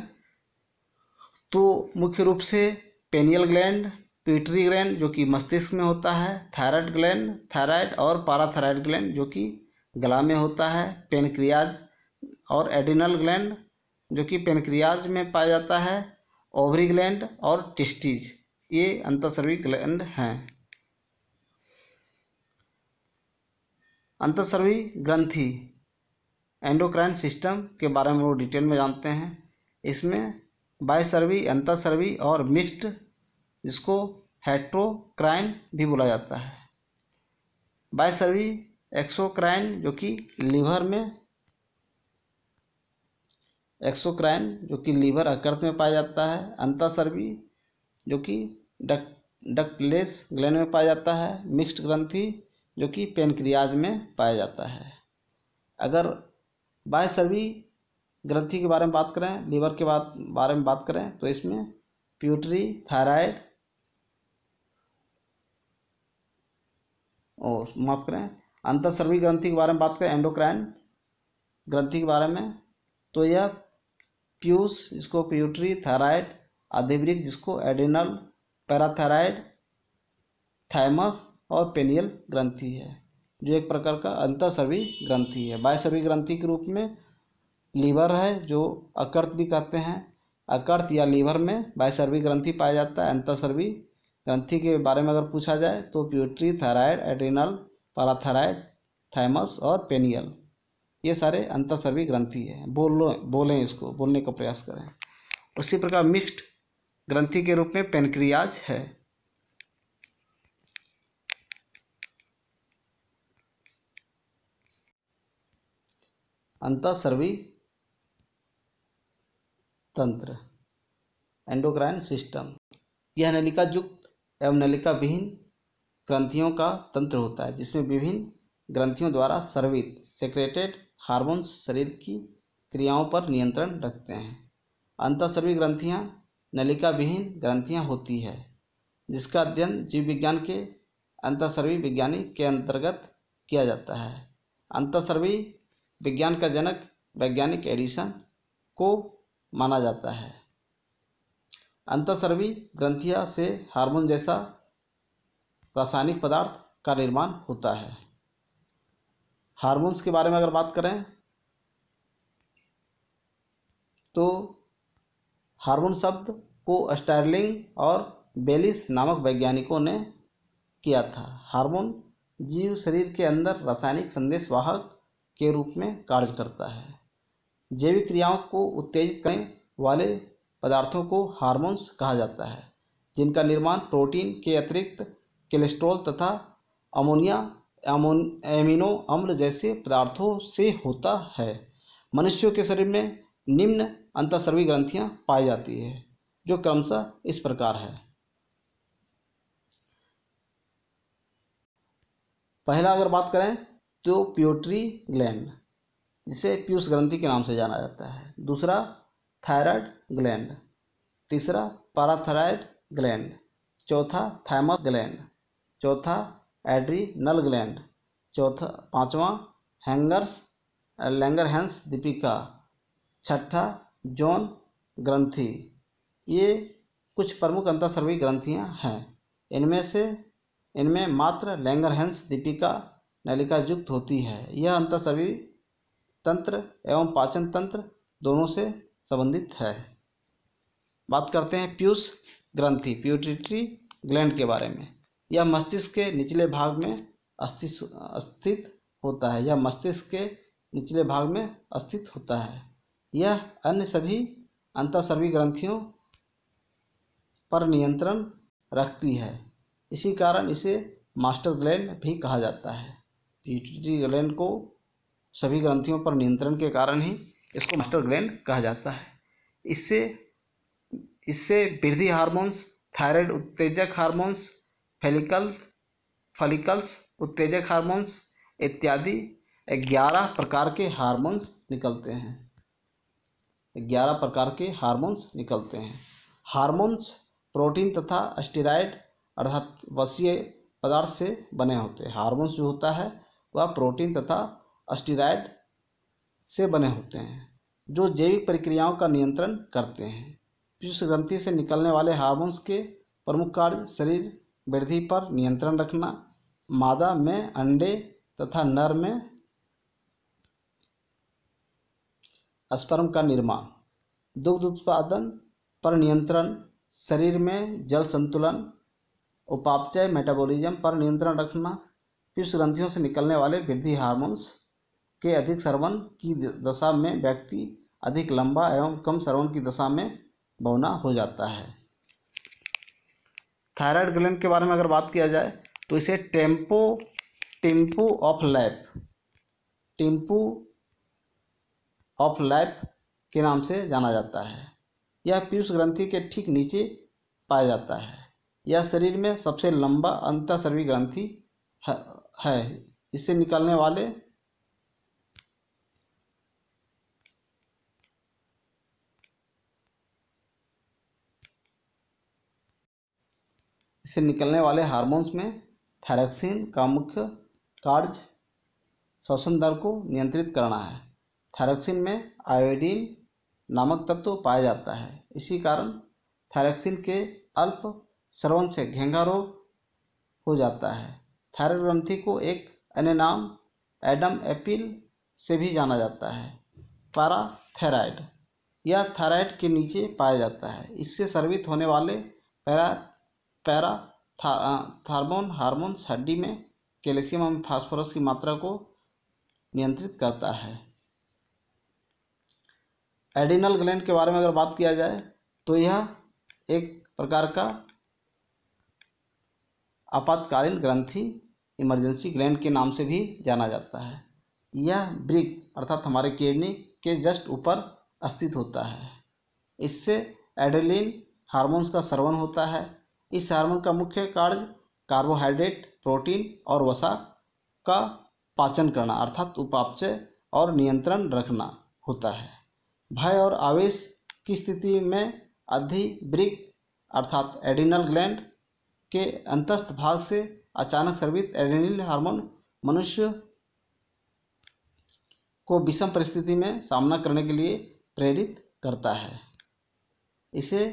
तो मुख्य रूप से पेनियल ग्लैंड पिटरी ग्लैंड जो कि मस्तिष्क में होता है थायराइड ग्लैंड थायराइड और पैराथायराइड ग्लैंड जो कि गला में होता है पेनक्रियाज और एडिनल ग्लैंड जो कि पेनक्रियाज में पाया जाता है ओवरी ग्लैंड और टेस्टीज ये अंतसर्वी ग्लैंड हैं अंतसर्वी ग्रंथि एंडोक्राइन सिस्टम के बारे में वो डिटेल में जानते हैं इसमें बायसर्वी अंतसर्वी और मिक्स्ड जिसको हेट्रोक्राइन भी बोला जाता है बायसर्वी एक्सोक्राइन जो कि लीवर में एक्सोक्राइन जो कि लीवर अकृत में पाया जाता है अंतासर्वी जो कि डक डक्टलेस ग्लैंड में पाया जाता है मिक्स्ड ग्रंथि जो कि पेनक्रियाज में पाया जाता है अगर बाय सर्वी ग्रंथि के बारे में बात करें लीवर के बात बारे में बात करें तो इसमें प्यूटरी थायराइड और माफ करें अंतर सर्वी ग्रंथि के बारे में बात करें एंडोक्राइन ग्रंथि के बारे में तो यह प्यूस जिसको प्यूटरी थायराइड अधिवृक जिसको एडिनल पैराथायराइड थाइमस और पेनियल ग्रंथि है जो एक प्रकार का अंतरसर्वी ग्रंथि है बायसर्वी ग्रंथि के रूप में लीवर है जो अकर्त भी कहते हैं अकर्त या लीवर में बायसर्वी ग्रंथि पाया जाता है अंतरसर्वी ग्रंथि के बारे में अगर पूछा जाए तो pituitary thyroid adrenal parathyroid thymus और पेनियल ये सारे अंतःसर्वी ग्रंथि है बोलो बोलें इसको बोलने का प्रयास करें उसी प्रकार मिक्स्ड ग्रंथि के रूप में पेनक्रियाज है अंतःसर्वी तंत्र एंडोक्राइन सिस्टम यह नलिका युक्त एवं नलिका विहीन ग्रंथियों का तंत्र होता है जिसमें विभिन्न ग्रंथियों द्वारा सर्वित सेक्रेटेड हार्मोन्स शरीर की क्रियाओं पर नियंत्रण रखते हैं अंतःस्रवी ग्रंथियाँ नलिका विहीन ग्रंथियाँ होती है जिसका अध्ययन जीव विज्ञान के अंतःस्रवी विज्ञानी के अंतर्गत किया जाता है अंतःस्रवी विज्ञान का जनक वैज्ञानिक एडिशन को माना जाता है अंतःस्रवी ग्रंथियाँ से हार्मोन जैसा रासायनिक पदार्थ का निर्माण होता है हार्मोन्स के बारे में अगर बात करें तो हार्मोन शब्द को स्टर्लिंग और बेलिस नामक वैज्ञानिकों ने किया था हार्मोन जीव शरीर के अंदर रासायनिक संदेश वाहक के रूप में कार्य करता है जैविक क्रियाओं को उत्तेजित करने वाले पदार्थों को हार्मोन्स कहा जाता है जिनका निर्माण प्रोटीन के अतिरिक्त कोलेस्ट्रॉल तथा अमोनिया एमोन एमिनो अम्ल जैसे पदार्थों से होता है मनुष्यों के शरीर में निम्न अंतस्रवी ग्रंथियां पाई जाती है जो क्रमशः इस प्रकार है पहला अगर बात करें तो प्योट्री ग्लैंड जिसे पीयूष ग्रंथि के नाम से जाना जाता है दूसरा थायराइड ग्लैंड तीसरा पाराथायराइड ग्लैंड चौथा थायमस ग्लैंड चौथा एड्रीनल ग्लैंड चौथा पांचवा हैंगर्स लैंगरहेंस दीपिका छठा जॉन ग्रंथि ये कुछ प्रमुख अंतःसर्वी ग्रंथियाँ हैं इनमें से इनमें मात्र हैंस दीपिका नलिका युक्त होती है यह अंतःसर्वी तंत्र एवं पाचन तंत्र दोनों से संबंधित है बात करते हैं प्यूस ग्रंथि प्यूटिट्री ग्लैंड के बारे में यह मस्तिष्क के निचले भाग में अस्थित होता है यह मस्तिष्क के निचले भाग में अस्थित होता है यह अन्य सभी अंतःसर्वी ग्रंथियों पर नियंत्रण रखती है इसी कारण इसे मास्टर ग्लैंड भी कहा जाता है पीटी ग्लैंड को सभी ग्रंथियों पर नियंत्रण के कारण ही इसको मास्टर ग्लैंड कहा जाता है इससे इससे वृद्धि हार्मोन्स थायराइड उत्तेजक हार्मोन्स फेलिकल्स फलिकल्स उत्तेजक हार्मोन्स इत्यादि ग्यारह प्रकार के हार्मोन्स निकलते हैं ग्यारह प्रकार के हार्मोन्स निकलते हैं हार्मोन्स प्रोटीन तथा स्टेराइड अर्थात वसीय पदार्थ से बने होते हैं हार्मोन्स जो होता है वह प्रोटीन तथा स्टेराइड से बने होते हैं जो जैविक प्रक्रियाओं का नियंत्रण करते हैं पीयूष ग्रंथि से निकलने वाले हार्मोन्स के प्रमुख कार्य शरीर वृद्धि पर नियंत्रण रखना मादा में अंडे तथा नर में स्पर्म का निर्माण दुग्ध उत्पादन पर नियंत्रण शरीर में जल संतुलन उपापचय मेटाबॉलिज्म पर नियंत्रण रखना पीयूष ग्रंथियों से निकलने वाले वृद्धि हार्मोन्स के अधिक श्रवण की दशा में व्यक्ति अधिक लंबा एवं कम श्रवण की दशा में बौना हो जाता है थायराइड ग्लैंड के बारे में अगर बात किया जाए तो इसे tempo tempo of life tempo of life के नाम से जाना जाता है यह पीयूष ग्रंथि के ठीक नीचे पाया जाता है यह शरीर में सबसे लंबा अंतः ग्रंथि है इससे निकलने वाले से निकलने वाले हार्मोन्स में थायरॉक्सिन का मुख्य कार्य श्वसन दर को नियंत्रित करना है थायरॉक्सिन में आयोडीन नामक तत्व तो पाया जाता है इसी कारण थायरॉक्सिन के अल्प श्रवण से घेंगा रोग हो जाता है थायराइड ग्रंथि को एक अन्य नाम एडम एपिल से भी जाना जाता है पाराथैराइड यह थायराइड के नीचे पाया जाता है इससे सर्वित होने वाले पैरा पैरा थार्मोन हार्मोन्स हड्डी में कैल्शियम एवं फास्फोरस की मात्रा को नियंत्रित करता है एडिनल ग्लैंड के बारे में अगर बात किया जाए तो यह एक प्रकार का आपातकालीन ग्रंथि इमरजेंसी ग्लैंड के नाम से भी जाना जाता है यह ब्रिक अर्थात हमारे किडनी के जस्ट ऊपर स्थित होता है इससे एडेलिन हार्मोन्स का श्रवण होता है इस हार्मोन का मुख्य कार्य कार्बोहाइड्रेट प्रोटीन और वसा का पाचन करना अर्थात उपापचय और नियंत्रण रखना होता है भय और आवेश की स्थिति में अधिब्रिक अर्थात एडिनल ग्लैंड के अंतस्थ भाग से अचानक सर्वित एडिनल हार्मोन मनुष्य को विषम परिस्थिति में सामना करने के लिए प्रेरित करता है इसे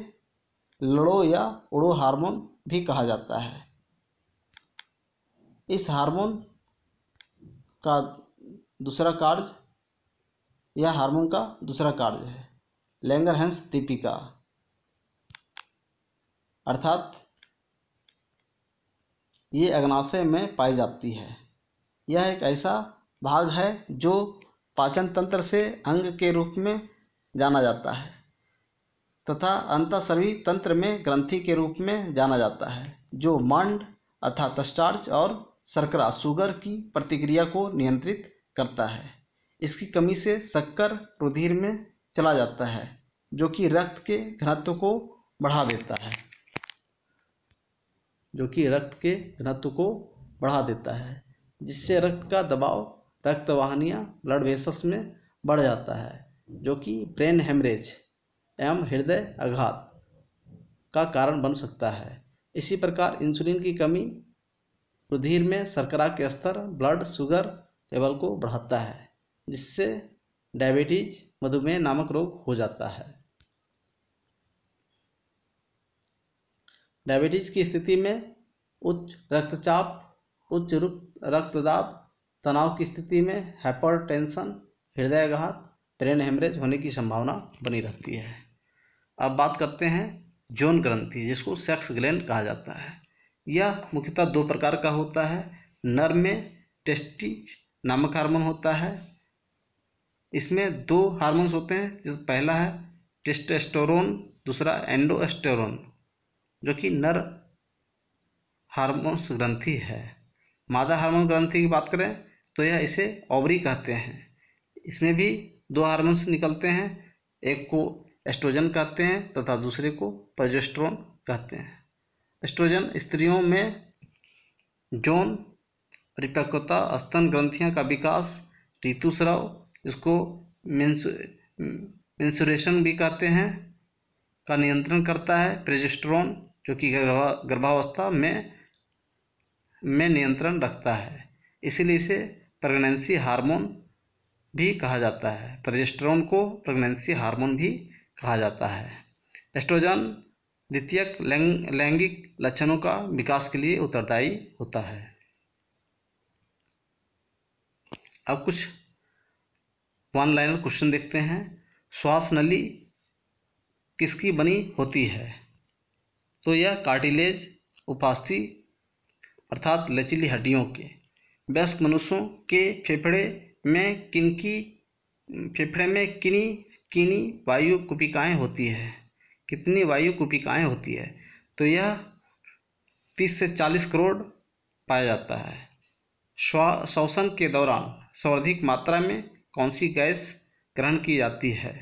लड़ो या उड़ो हार्मोन भी कहा जाता है इस हार्मोन का दूसरा कार्य या हार्मोन का दूसरा कार्य है लैंगर हंस दीपिका अर्थात ये अग्नाशय में पाई जाती है यह एक ऐसा भाग है जो पाचन तंत्र से अंग के रूप में जाना जाता है तथा अंतसर्वी तंत्र में ग्रंथि के रूप में जाना जाता है जो मांड अर्थात स्टार्च और शर्करा शुगर की प्रतिक्रिया को नियंत्रित करता है इसकी कमी से शक्कर रुधिर में चला जाता है जो कि रक्त के घनत्व को बढ़ा देता है जो कि रक्त के घनत्व को बढ़ा देता है जिससे रक्त का दबाव रक्तवाहिनियाँ ब्लड वेसल्स में बढ़ जाता है जो कि ब्रेन हेमरेज एवं हृदय आघात का कारण बन सकता है इसी प्रकार इंसुलिन की कमी रुधिर में शर्करा के स्तर ब्लड शुगर लेवल को बढ़ाता है जिससे डायबिटीज मधुमेह नामक रोग हो जाता है डायबिटीज की स्थिति में उच्च रक्तचाप उच्च रक्तदाब तनाव की स्थिति में हाइपरटेंशन हृदयाघात ब्रेन हेमरेज होने की संभावना बनी रहती है अब बात करते हैं जौन ग्रंथि जिसको सेक्स ग्लैंड कहा जाता है यह मुख्यतः दो प्रकार का होता है नर में टेस्टिज नामक हार्मोन होता है इसमें दो हार्मोन्स होते हैं जिस पहला है टेस्टेस्टोरोन दूसरा एंडोस्टेरोन जो कि नर हार्मोन्स ग्रंथि है मादा हार्मोन ग्रंथि की बात करें तो यह इसे ओवरी कहते हैं इसमें भी दो हार्मोन्स निकलते हैं एक को एस्ट्रोजन कहते हैं तथा दूसरे को प्रजोस्ट्रोन कहते हैं एस्ट्रोजन स्त्रियों में जौन परिपक्वता स्तन ग्रंथियां का विकास ऋतुस्राव इसको मेंसुरेशन भी कहते हैं का नियंत्रण करता है प्रेजेस्ट्रोन जो कि गर्भा गर्भावस्था में में नियंत्रण रखता है इसीलिए इसे प्रेगनेंसी हार्मोन भी कहा जाता है प्रेजेस्ट्रोन को प्रेगनेंसी हार्मोन भी कहा जाता है एस्ट्रोजन द्वितीयक लैंगिक लक्षणों का विकास के लिए उत्तरदायी होता है अब कुछ वन लाइनर क्वेश्चन देखते हैं श्वास नली किसकी बनी होती है तो यह कार्टिलेज उपास्थि अर्थात लचीली हड्डियों के वयस्क मनुष्यों के फेफड़े में किनकी फेफड़े में किन्हीं कितनी वायु कुपिकाएँ होती है कितनी वायु कुपिकाएँ होती है तो यह तीस से चालीस करोड़ पाया जाता है श्वा श्वसन के दौरान सर्वाधिक मात्रा में कौन सी गैस ग्रहण की जाती है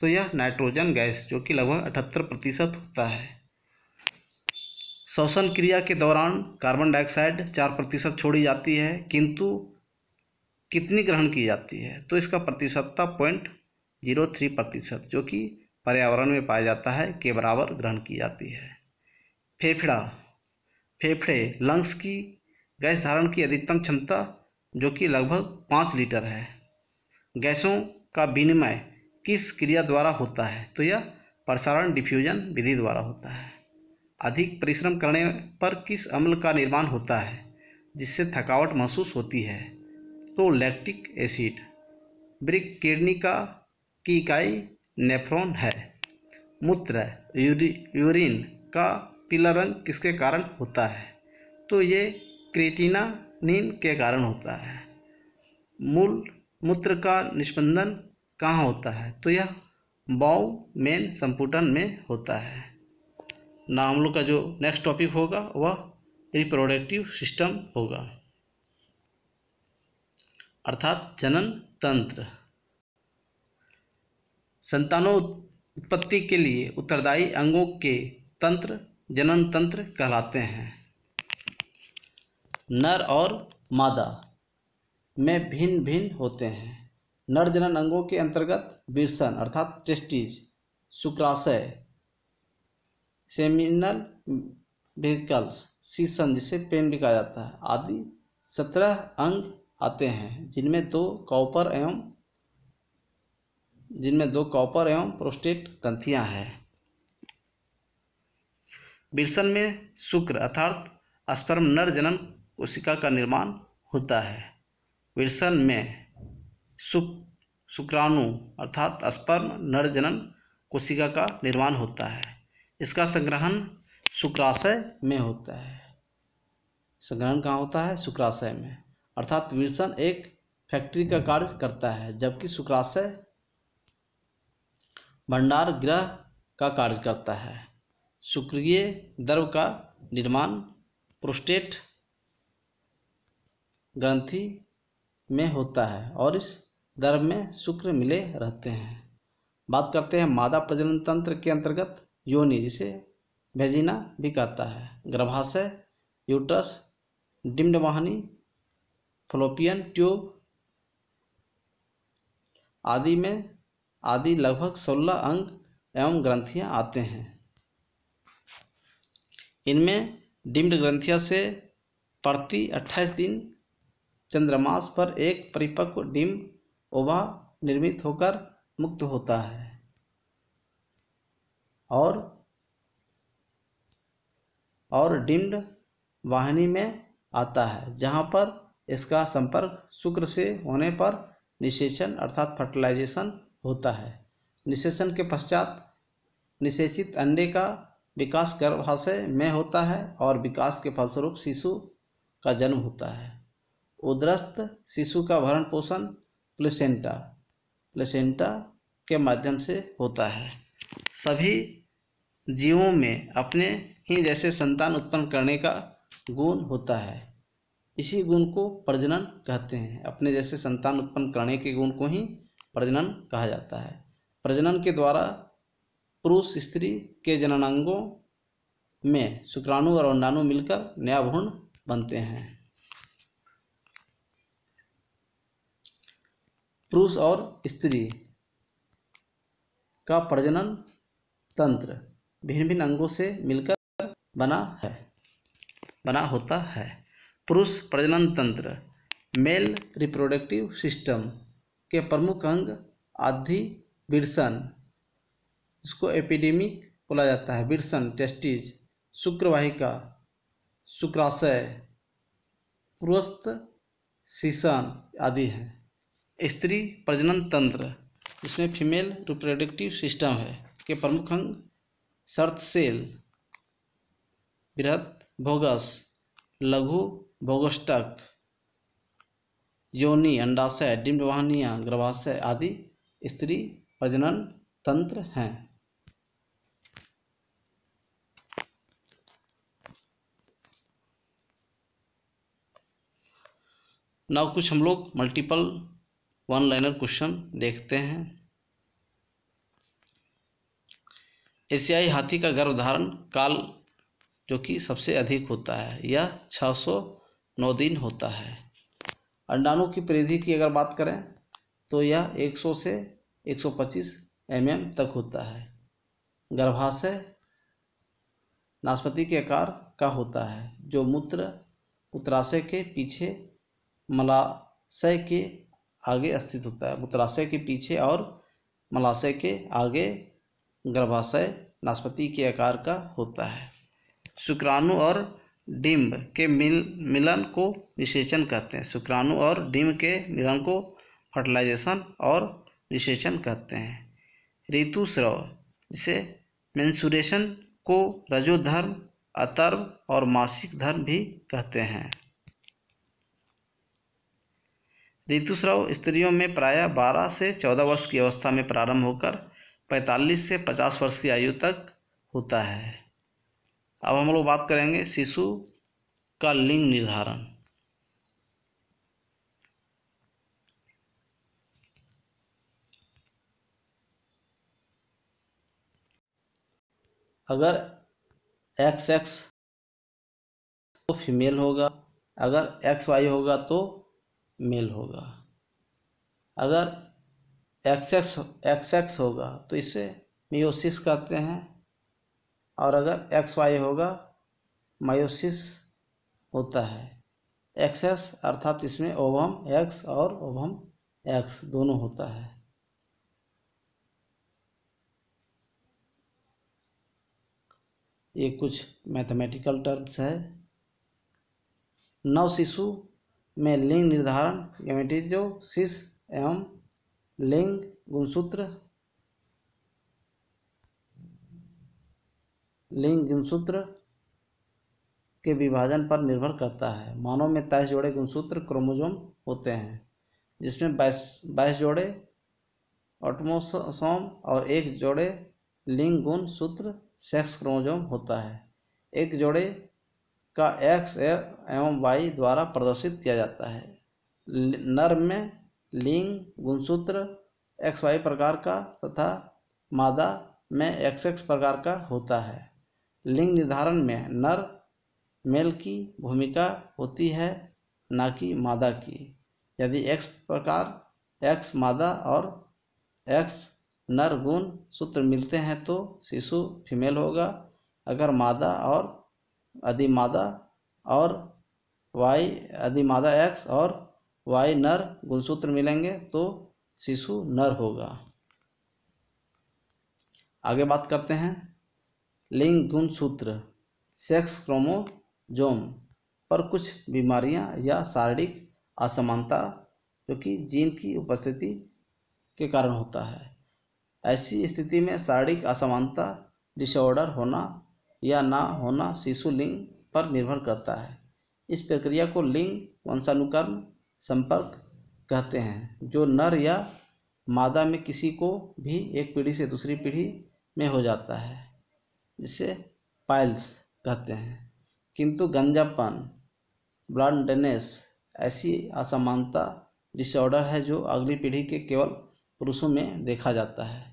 तो यह नाइट्रोजन गैस जो कि लगभग अठहत्तर प्रतिशत होता है श्वसन क्रिया के दौरान कार्बन डाइऑक्साइड चार प्रतिशत छोड़ी जाती है किंतु कितनी ग्रहण की जाती है तो इसका प्रतिशतता पॉइंट जीरो थ्री प्रतिशत जो कि पर्यावरण में पाया जाता है के बराबर ग्रहण की जाती है फेफड़ा फेफड़े लंग्स की गैस धारण की अधिकतम क्षमता जो कि लगभग पाँच लीटर है गैसों का विनिमय किस क्रिया द्वारा होता है तो यह प्रसारण डिफ्यूजन विधि द्वारा होता है अधिक परिश्रम करने पर किस अम्ल का निर्माण होता है जिससे थकावट महसूस होती है तो लैक्टिक एसिड ब्रिक किडनी का की इकाई नेफ्रॉन है मूत्र यूरी यूरिन का पीला रंग किसके कारण होता है तो ये नीन के कारण होता है मूल मूत्र का निष्पंदन कहाँ होता है तो यह बाउ मेन संपुटन में होता है नाम लोग का जो नेक्स्ट टॉपिक होगा वह रिप्रोडक्टिव सिस्टम होगा अर्थात जनन तंत्र संतानों उत्पत्ति के लिए उत्तरदायी अंगों के तंत्र जनन तंत्र कहलाते हैं नर और मादा में भिन्न भिन्न होते हैं नर जनन अंगों के अंतर्गत बिरसन अर्थात टेस्टिज शुक्राशय सेमिनल वेहिकल्स सीसन जिसे पेन भी कहा जाता है आदि सत्रह अंग आते हैं जिनमें दो कॉपर एवं जिनमें दो कॉपर एवं प्रोस्टेट ग्रंथियां हैं बिरसन में शुक्र अर्थात स्पर्म नर जनन कोशिका का निर्माण होता है विरसन में शुक शुक्राणु अर्थात स्पर्म नर जनन कोशिका का निर्माण होता है इसका संग्रहण शुक्राशय में होता है संग्रहण कहाँ होता है शुक्राशय में अर्थात विरसन एक फैक्ट्री का कार्य करता है जबकि शुक्राशय भंडार गृह का कार्य करता है शुक्रिय द्रव का निर्माण प्रोस्टेट ग्रंथि में होता है और इस द्रव में शुक्र मिले रहते हैं बात करते हैं मादा प्रजनन तंत्र के अंतर्गत योनि जिसे भेजिना भी कहता है गर्भाशय यूट्रस डिम्डवाहिनी फ्लोपियन ट्यूब आदि में आदि लगभग सोलह अंग एवं ग्रंथियां आते हैं इनमें डिम्ड ग्रंथिया से प्रति अट्ठाईस दिन चंद्रमास पर एक परिपक्व डिम ओवा निर्मित होकर मुक्त होता है और और डिम्ड वाहिनी में आता है जहाँ पर इसका संपर्क शुक्र से होने पर निषेचन अर्थात फर्टिलाइजेशन होता है निषेचन के पश्चात निषेचित अंडे का विकास गर्भाशय में होता है और विकास के फलस्वरूप शिशु का जन्म होता है उद्रस्त शिशु का भरण पोषण प्लेसेंटा प्लेसेंटा के माध्यम से होता है सभी जीवों में अपने ही जैसे संतान उत्पन्न करने का गुण होता है इसी गुण को प्रजनन कहते हैं अपने जैसे संतान उत्पन्न करने के गुण को ही प्रजनन कहा जाता है प्रजनन के द्वारा पुरुष स्त्री के जननांगों में शुक्राणु और अंडाणु मिलकर नया भ्रूण बनते हैं पुरुष और स्त्री का प्रजनन तंत्र भिन्न भिन्न अंगों से मिलकर बना है बना होता है पुरुष प्रजनन तंत्र मेल रिप्रोडक्टिव सिस्टम के प्रमुख अंग आदि बिरसन जिसको एपिडेमिक बोला जाता है बिरसन टेस्टिज शुक्रवाहिका शुक्राशय पुरस्त सीसन आदि हैं स्त्री प्रजनन तंत्र इसमें फीमेल रिप्रोडक्टिव सिस्टम है के प्रमुख अंग सर्त सेल बृहत भोगस लघु भोगस्टक योनि अंडाशय डिम्बवाहिनियाँ गर्भाशय आदि स्त्री प्रजनन तंत्र हैं ना कुछ हम लोग मल्टीपल वन लाइनर क्वेश्चन देखते हैं एशियाई हाथी का गर्भधारण काल जो कि सबसे अधिक होता है यह 609 दिन होता है अंडाणु की परिधि की अगर बात करें तो यह 100 से 125 एम तक होता है गर्भाशय नाशपति के आकार का होता है जो मूत्र उत्तराशय के पीछे मलाशय के आगे स्थित होता है मूत्राशय के पीछे और मलाशय के आगे गर्भाशय नाशपति के आकार का होता है शुक्राणु और डिम्ब के मिल मिलन को विशेषण कहते हैं शुक्राणु और डिम्ब के मिलन को फर्टिलाइजेशन और विशेषण कहते हैं ऋतुस्रव जिसे मेंसुरेशन को रजोधर्म अतर्व और मासिक धर्म भी कहते हैं ऋतुस्राव स्त्रियों में प्रायः 12 से 14 वर्ष की अवस्था में प्रारंभ होकर 45 से 50 वर्ष की आयु तक होता है अब हम लोग बात करेंगे शिशु का लिंग निर्धारण अगर एक्स एक्स तो फीमेल होगा अगर एक्स वाई होगा तो मेल होगा अगर एक्स एक्स एक्स एक्स होगा तो इसे मियोसिस कहते हैं और अगर एक्स वाई होगा मायोसिस होता है एक्सेस अर्थात इसमें ओवम एक्स और ओवम एक्स दोनों होता है ये कुछ मैथमेटिकल टर्म्स है नव शिशु में लिंग निर्धारण जो शिश एवं लिंग गुणसूत्र लिंग गुणसूत्र के विभाजन पर निर्भर करता है मानव में तेईस जोड़े गुणसूत्र क्रोमोजोम होते हैं जिसमें बाईस बाईस जोड़े ऑटमोसोम और एक जोड़े लिंग गुण सूत्र सेक्स क्रोमोजोम होता है एक जोड़े का एक्स एवं वाई द्वारा प्रदर्शित किया जाता है नर में लिंग गुणसूत्र एक्स वाई प्रकार का तथा मादा में एक्स एक्स प्रकार का होता है लिंग निर्धारण में नर मेल की भूमिका होती है ना कि मादा की यदि एक्स प्रकार एक्स मादा और एक्स नर गुण सूत्र मिलते हैं तो शिशु फीमेल होगा अगर मादा और अधि मादा और वाई अधि मादा एक्स और वाई नर गुणसूत्र मिलेंगे तो शिशु नर होगा आगे बात करते हैं लिंग गुण सूत्र सेक्स क्रोमोजोम पर कुछ बीमारियां या शारीरिक असमानता जो कि जीन की उपस्थिति के कारण होता है ऐसी स्थिति में शारीरिक असमानता डिसऑर्डर होना या ना होना शिशु लिंग पर निर्भर करता है इस प्रक्रिया को लिंग वंशानुकर्म संपर्क कहते हैं जो नर या मादा में किसी को भी एक पीढ़ी से दूसरी पीढ़ी में हो जाता है जिसे पाइल्स कहते हैं किंतु गंजापन ब्लडनेस ऐसी असमानता डिसऑर्डर है जो अगली पीढ़ी के केवल पुरुषों में देखा जाता है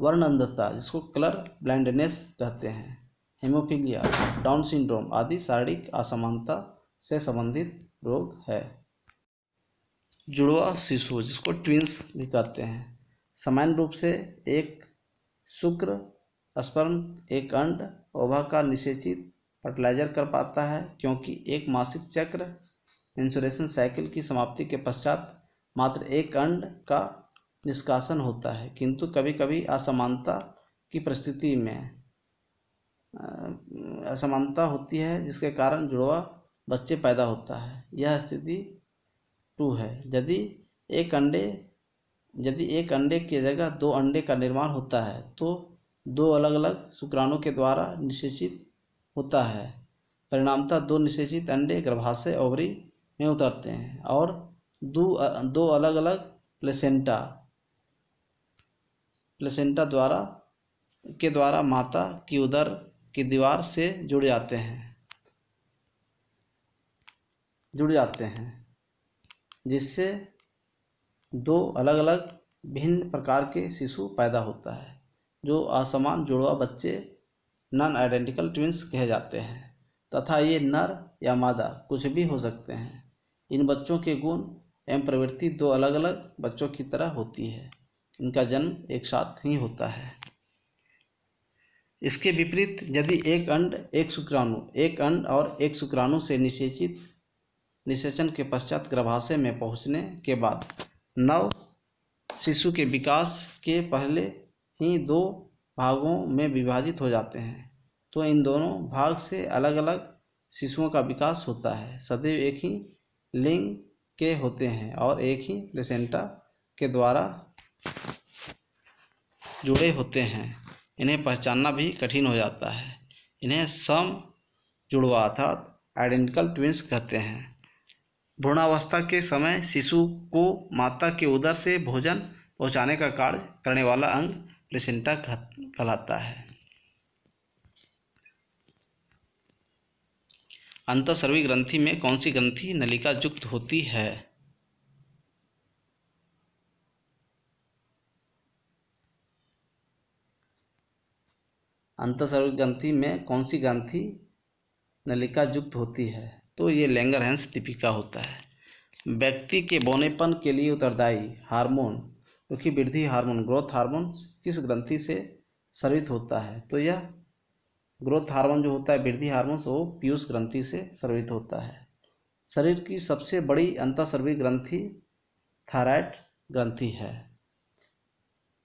वर्ण अंधता जिसको कलर ब्लाइंडनेस कहते हैं हेमोफीलिया डाउन सिंड्रोम आदि शारीरिक असमानता से संबंधित रोग है जुड़वा शिशु जिसको ट्विंस भी कहते हैं सामान्य रूप से एक शुक्र स्पर्म एक अंड ओभा का निषेचित फर्टिलाइजर कर पाता है क्योंकि एक मासिक चक्र इंसुरेशन साइकिल की समाप्ति के पश्चात मात्र एक अंड का निष्कासन होता है किंतु कभी कभी असमानता की परिस्थिति में असमानता होती है जिसके कारण जुड़वा बच्चे पैदा होता है यह स्थिति टू है यदि एक अंडे यदि एक अंडे की जगह दो अंडे का निर्माण होता है तो दो अलग अलग शुक्राणु के द्वारा निषेचित होता है परिणामतः दो निषेचित अंडे गर्भाशय ओवरी में उतरते हैं और दो दो अलग अलग प्लेसेंटा प्लेसेंटा द्वारा के द्वारा माता की उदर की दीवार से जुड़ जाते हैं जुड़ जाते हैं जिससे दो अलग अलग भिन्न प्रकार के शिशु पैदा होता है जो असमान जुड़वा बच्चे नॉन आइडेंटिकल ट्विंस कहे जाते हैं तथा ये नर या मादा कुछ भी हो सकते हैं इन बच्चों के गुण एवं प्रवृत्ति दो अलग अलग बच्चों की तरह होती है इनका जन्म एक साथ ही होता है इसके विपरीत यदि एक अंड एक शुक्राणु एक अंड और एक शुक्राणु से निषेचित निषेचन के पश्चात गर्भाशय में पहुंचने के बाद नव शिशु के विकास के पहले ही दो भागों में विभाजित हो जाते हैं तो इन दोनों भाग से अलग अलग शिशुओं का विकास होता है सदैव एक ही लिंग के होते हैं और एक ही प्लेसेंटा के द्वारा जुड़े होते हैं इन्हें पहचानना भी कठिन हो जाता है इन्हें सम जुड़वा अर्थात आइडेंटिकल ट्विंस कहते हैं भ्रूणावस्था के समय शिशु को माता के उदर से भोजन पहुंचाने का कार्य करने वाला अंग प्लेसेंटा कहलाता है सर्वी ग्रंथि में कौन सी ग्रंथि नलिका युक्त होती है सर्वी ग्रंथि में कौन सी ग्रंथि नलिका युक्त होती है तो ये लेंगरहेंस दीपिका होता है व्यक्ति के बोनेपन के लिए उत्तरदायी हार्मोन क्योंकि वृद्धि हार्मोन ग्रोथ हार्मोन्स किस ग्रंथि से सर्वित होता है तो यह ग्रोथ हार्मोन जो होता है वृद्धि हार्मोन वो पीयूष ग्रंथि से सर्वित होता है शरीर की सबसे बड़ी अंतःसर्वी ग्रंथि थायराइड ग्रंथि है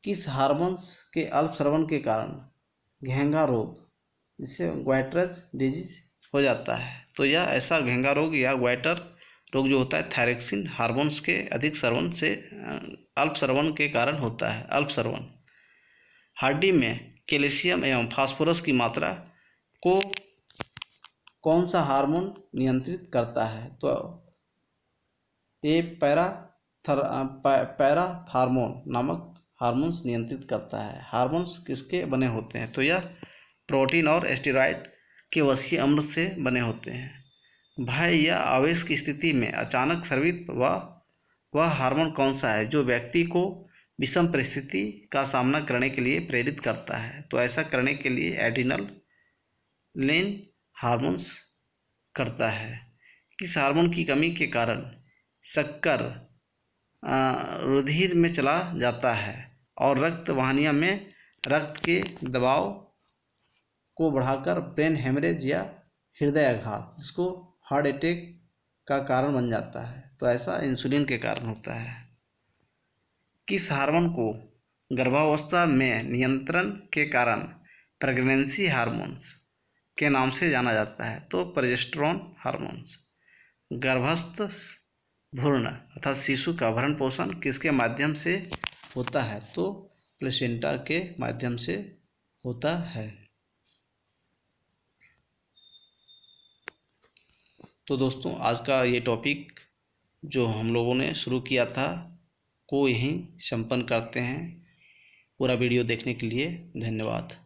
किस हार्मोन्स के अल्प श्रवण के कारण घेंगा रोग जिससे ग्वाइटरस डिजीज हो जाता है तो यह ऐसा घेंगा रोग या ग्वाइटर रोग जो होता है थायरेक्सिन हार्मोन्स के अधिक श्रवण से अल्प श्रवण के कारण होता है अल्प श्रवण हड्डी में कैल्शियम एवं फास्फोरस की मात्रा को कौन सा हार्मोन नियंत्रित करता है तो ये पैरा थर पैरा हार्मोन नामक हार्मोन्स नियंत्रित करता है हार्मोन्स किसके बने होते हैं तो यह प्रोटीन और एस्टेराइड के वसीय अम्ल से बने होते हैं भय या आवेश की स्थिति में अचानक सर्वित व वह हार्मोन कौन सा है जो व्यक्ति को विषम परिस्थिति का सामना करने के लिए प्रेरित करता है तो ऐसा करने के लिए एडिनल लेन हार्मोन्स करता है किस हार्मोन की कमी के कारण शक्कर रुधिर में चला जाता है और रक्त वाहनिया में रक्त के दबाव को बढ़ाकर ब्रेन हेमरेज या हृदय आघात जिसको हार्ट अटैक का कारण बन जाता है तो ऐसा इंसुलिन के कारण होता है किस हार्मोन को गर्भावस्था में नियंत्रण के कारण प्रेगनेंसी हार्मोन्स के नाम से जाना जाता है तो प्रजेस्ट्रॉन हार्मोन्स गर्भस्थ भ्रूण अर्थात शिशु का भरण पोषण किसके माध्यम से होता है तो प्लेसेंटा के माध्यम से होता है तो दोस्तों आज का ये टॉपिक जो हम लोगों ने शुरू किया था को यहीं संपन्न करते हैं पूरा वीडियो देखने के लिए धन्यवाद